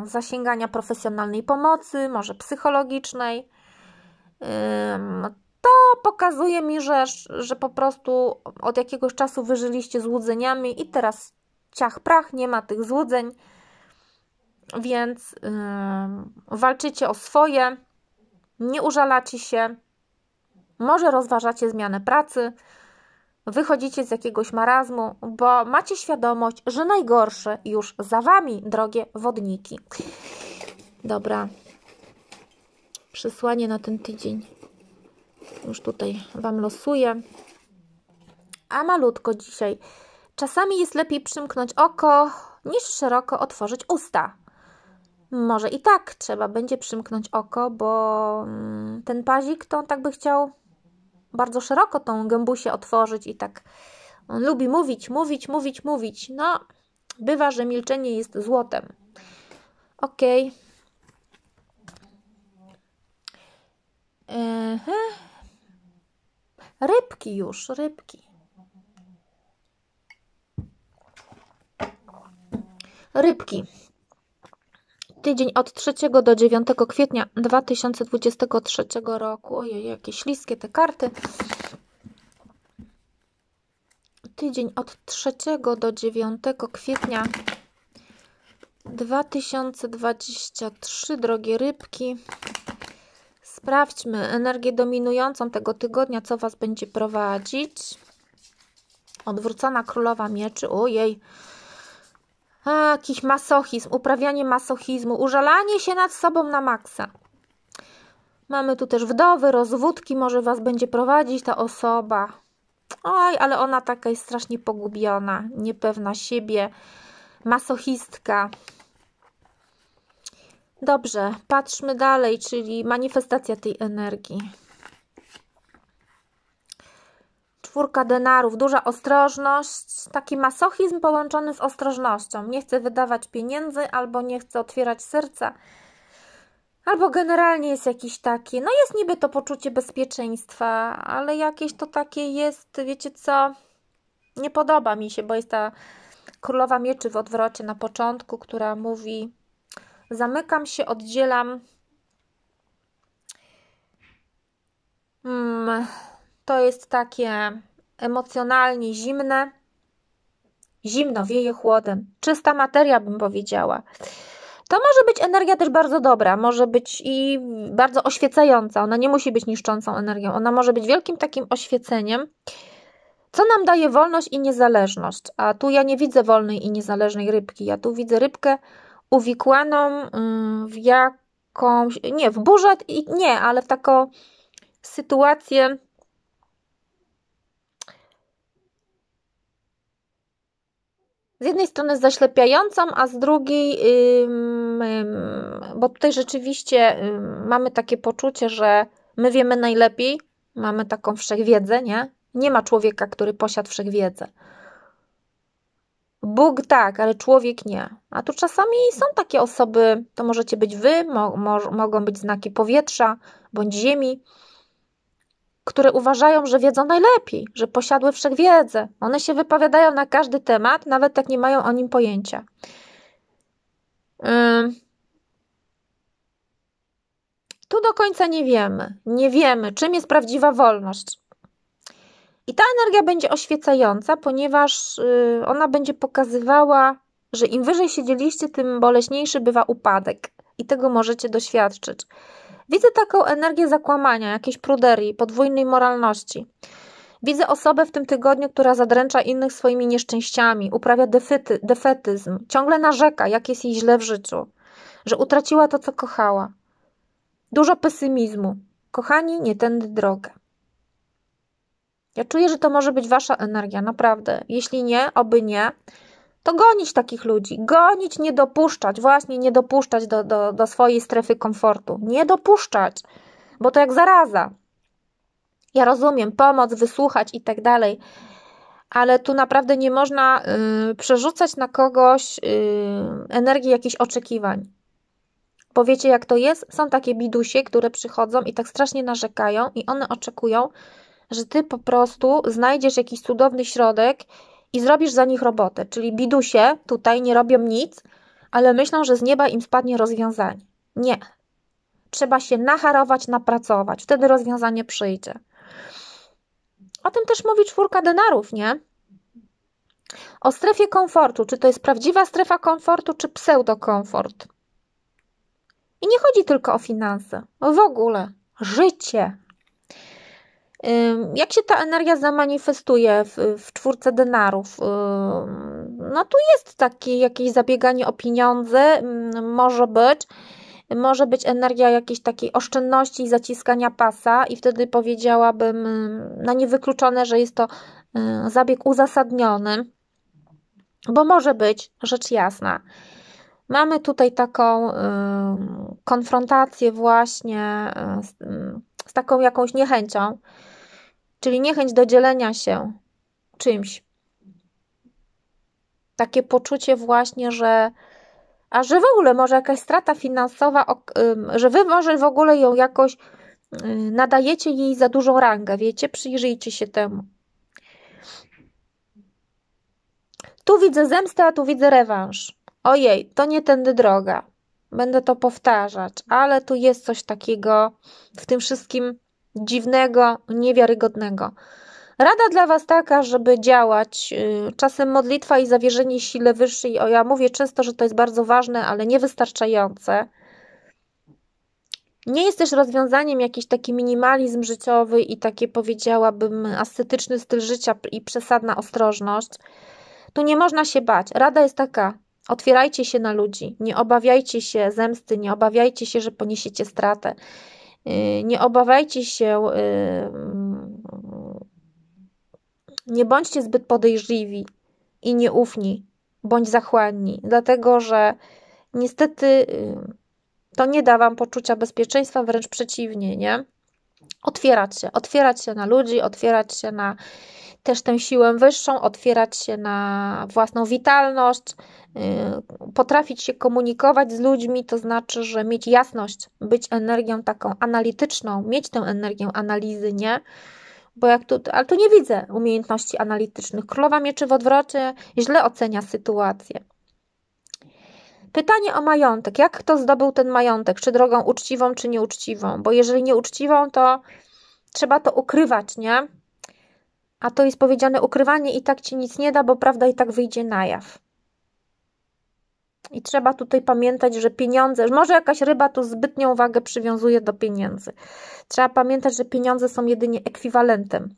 y, zasięgania profesjonalnej pomocy, może psychologicznej. Y, to pokazuje mi, że, że po prostu od jakiegoś czasu wyżyliście złudzeniami i teraz ciach prach, nie ma tych złudzeń, więc y, walczycie o swoje nie użalacie się, może rozważacie zmianę pracy, wychodzicie z jakiegoś marazmu, bo macie świadomość, że najgorsze już za wami, drogie wodniki. Dobra. Przesłanie na ten tydzień. Już tutaj wam losuję. A malutko dzisiaj. Czasami jest lepiej przymknąć oko, niż szeroko otworzyć usta. Może i tak trzeba będzie przymknąć oko, bo mm, ten pazik to on tak by chciał bardzo szeroko tą gębusię otworzyć i tak on lubi mówić, mówić, mówić, mówić. No, bywa, że milczenie jest złotem. Okej. Okay. Rybki już, rybki. Rybki tydzień od 3 do 9 kwietnia 2023 roku. Ojej, jakie śliskie te karty. Tydzień od 3 do 9 kwietnia 2023, drogie rybki. Sprawdźmy energię dominującą tego tygodnia, co Was będzie prowadzić. Odwrócona królowa mieczy. Ojej, a, jakiś masochizm, uprawianie masochizmu, użalanie się nad sobą na maksa. Mamy tu też wdowy, rozwódki, może was będzie prowadzić ta osoba. Oj, ale ona taka jest strasznie pogubiona, niepewna siebie, masochistka. Dobrze, patrzmy dalej, czyli manifestacja tej energii. czwórka denarów, duża ostrożność, taki masochizm połączony z ostrożnością. Nie chcę wydawać pieniędzy, albo nie chcę otwierać serca, albo generalnie jest jakiś taki, no jest niby to poczucie bezpieczeństwa, ale jakieś to takie jest, wiecie co, nie podoba mi się, bo jest ta królowa mieczy w odwrocie na początku, która mówi: Zamykam się, oddzielam. Hmm to jest takie emocjonalnie zimne. Zimno, wieje chłodem. Czysta materia, bym powiedziała. To może być energia też bardzo dobra, może być i bardzo oświecająca. Ona nie musi być niszczącą energią, ona może być wielkim takim oświeceniem, co nam daje wolność i niezależność. A tu ja nie widzę wolnej i niezależnej rybki. Ja tu widzę rybkę uwikłaną mm, w jakąś, nie w burzę, i nie, ale w taką sytuację z jednej strony zaślepiającą, a z drugiej, bo tutaj rzeczywiście mamy takie poczucie, że my wiemy najlepiej, mamy taką wszechwiedzę, nie? Nie ma człowieka, który posiadł wszechwiedzę. Bóg tak, ale człowiek nie. A tu czasami są takie osoby, to możecie być wy, mo, mo, mogą być znaki powietrza bądź ziemi, które uważają, że wiedzą najlepiej, że posiadły wszechwiedzę. One się wypowiadają na każdy temat, nawet jak nie mają o nim pojęcia. Tu do końca nie wiemy. Nie wiemy, czym jest prawdziwa wolność. I ta energia będzie oświecająca, ponieważ yy, ona będzie pokazywała, że im wyżej siedzieliście, tym boleśniejszy bywa upadek. I tego możecie doświadczyć. Widzę taką energię zakłamania, jakiejś pruderii, podwójnej moralności. Widzę osobę w tym tygodniu, która zadręcza innych swoimi nieszczęściami, uprawia defety, defetyzm, ciągle narzeka, jak jest jej źle w życiu, że utraciła to, co kochała. Dużo pesymizmu. Kochani, nie tędy drogę. Ja czuję, że to może być wasza energia, naprawdę. Jeśli nie, oby nie, to gonić takich ludzi, gonić, nie dopuszczać, właśnie nie dopuszczać do, do, do swojej strefy komfortu, nie dopuszczać, bo to jak zaraza. Ja rozumiem, pomoc, wysłuchać i tak dalej, ale tu naprawdę nie można y, przerzucać na kogoś y, energii jakichś oczekiwań. Powiecie, jak to jest? Są takie bidusie, które przychodzą i tak strasznie narzekają, i one oczekują, że ty po prostu znajdziesz jakiś cudowny środek i zrobisz za nich robotę. Czyli bidusie tutaj nie robią nic, ale myślą, że z nieba im spadnie rozwiązanie. Nie. Trzeba się nacharować, napracować. Wtedy rozwiązanie przyjdzie. O tym też mówi czwórka denarów, nie? O strefie komfortu. Czy to jest prawdziwa strefa komfortu, czy pseudokomfort? I nie chodzi tylko o finanse. W ogóle. Życie. Jak się ta energia zamanifestuje w, w czwórce denarów? No tu jest takie jakieś zabieganie o pieniądze, może być. Może być energia jakiejś takiej oszczędności i zaciskania pasa, i wtedy powiedziałabym na no niewykluczone, że jest to y, zabieg uzasadniony, bo może być, rzecz jasna. Mamy tutaj taką konfrontację właśnie y, z, z taką jakąś niechęcią czyli niechęć do dzielenia się czymś. Takie poczucie właśnie, że a że w ogóle może jakaś strata finansowa, że wy może w ogóle ją jakoś y, nadajecie jej za dużą rangę, wiecie, przyjrzyjcie się temu. Tu widzę zemstę, a tu widzę rewanż. Ojej, to nie tędy droga. Będę to powtarzać, ale tu jest coś takiego w tym wszystkim dziwnego, niewiarygodnego. Rada dla Was taka, żeby działać. Y, czasem modlitwa i zawierzenie sile wyższej. O, ja mówię często, że to jest bardzo ważne, ale niewystarczające. Nie jest też rozwiązaniem jakiś taki minimalizm życiowy i takie powiedziałabym ascetyczny styl życia i przesadna ostrożność. Tu nie można się bać. Rada jest taka: otwierajcie się na ludzi, nie obawiajcie się zemsty, nie obawiajcie się, że poniesiecie stratę. Y, nie obawiajcie się, y, nie bądźcie zbyt podejrzliwi i nieufni, bądź zachłanni, dlatego że niestety y, to nie da wam poczucia bezpieczeństwa, wręcz przeciwnie, nie? Otwierać się, otwierać się na ludzi, otwierać się na też tę siłę wyższą, otwierać się na własną witalność, y, potrafić się komunikować z ludźmi, to znaczy, że mieć jasność, być energią taką analityczną, mieć tę energię analizy, nie? Bo jak tu, ale tu nie widzę umiejętności analitycznych. Królowa mieczy w odwrocie źle ocenia sytuację. Pytanie o majątek. Jak kto zdobył ten majątek? Czy drogą uczciwą, czy nieuczciwą? Bo jeżeli nieuczciwą, to trzeba to ukrywać, nie? a to jest powiedziane ukrywanie i tak ci nic nie da, bo prawda i tak wyjdzie na jaw. I trzeba tutaj pamiętać, że pieniądze, może jakaś ryba tu zbytnią uwagę przywiązuje do pieniędzy. Trzeba pamiętać, że pieniądze są jedynie ekwiwalentem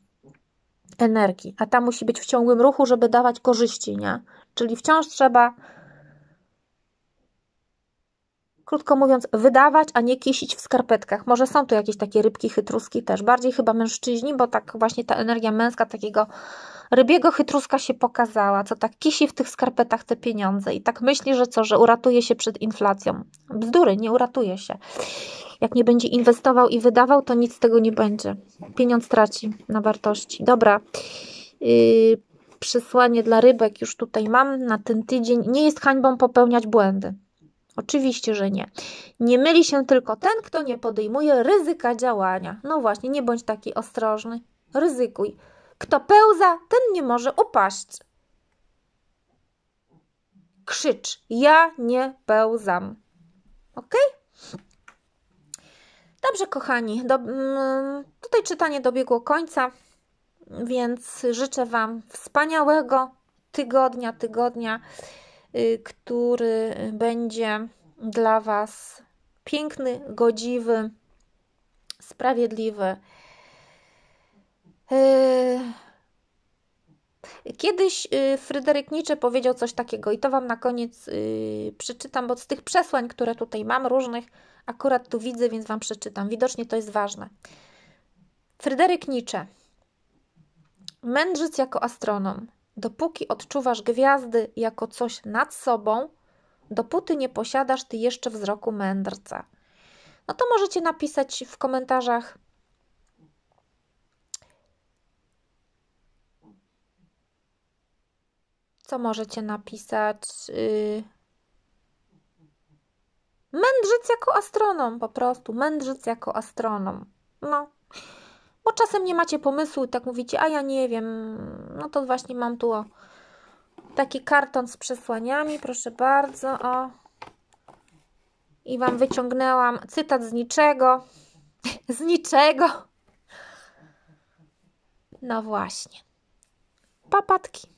energii, a ta musi być w ciągłym ruchu, żeby dawać korzyści, nie? Czyli wciąż trzeba krótko mówiąc, wydawać, a nie kiesić w skarpetkach. Może są tu jakieś takie rybki, chytruski też, bardziej chyba mężczyźni, bo tak właśnie ta energia męska takiego rybiego chytruska się pokazała, co tak kisi w tych skarpetach te pieniądze i tak myśli, że co, że uratuje się przed inflacją. Bzdury, nie uratuje się. Jak nie będzie inwestował i wydawał, to nic z tego nie będzie. Pieniądz traci na wartości. Dobra. Yy, przesłanie dla rybek już tutaj mam na ten tydzień. Nie jest hańbą popełniać błędy. Oczywiście, że nie. Nie myli się tylko ten, kto nie podejmuje ryzyka działania. No właśnie, nie bądź taki ostrożny. Ryzykuj. Kto pełza, ten nie może upaść. Krzycz. Ja nie pełzam. Ok? Dobrze, kochani. Do, mm, tutaj czytanie dobiegło końca, więc życzę Wam wspaniałego tygodnia, tygodnia Y, który będzie dla Was piękny, godziwy, sprawiedliwy. Y, kiedyś y, Fryderyk Nietzsche powiedział coś takiego, i to Wam na koniec przeczytam, bo z tych przesłań, które tutaj mam, różnych, akurat tu widzę, więc Wam przeczytam. Widocznie to jest ważne. Fryderyk Nietzsche. Mędrzyc jako astronom. Dopóki odczuwasz gwiazdy jako coś nad sobą, dopóty nie posiadasz ty jeszcze wzroku mędrca. No to możecie napisać w komentarzach. Co możecie napisać? Yy, mędrzec jako astronom, po prostu. Mędrzec jako astronom. No. Bo czasem nie macie pomysłu, tak mówicie, a ja nie wiem. No to właśnie mam tu o, taki karton z przesłaniami, proszę bardzo. O. I Wam wyciągnęłam cytat z niczego. z niczego. No właśnie. Papatki.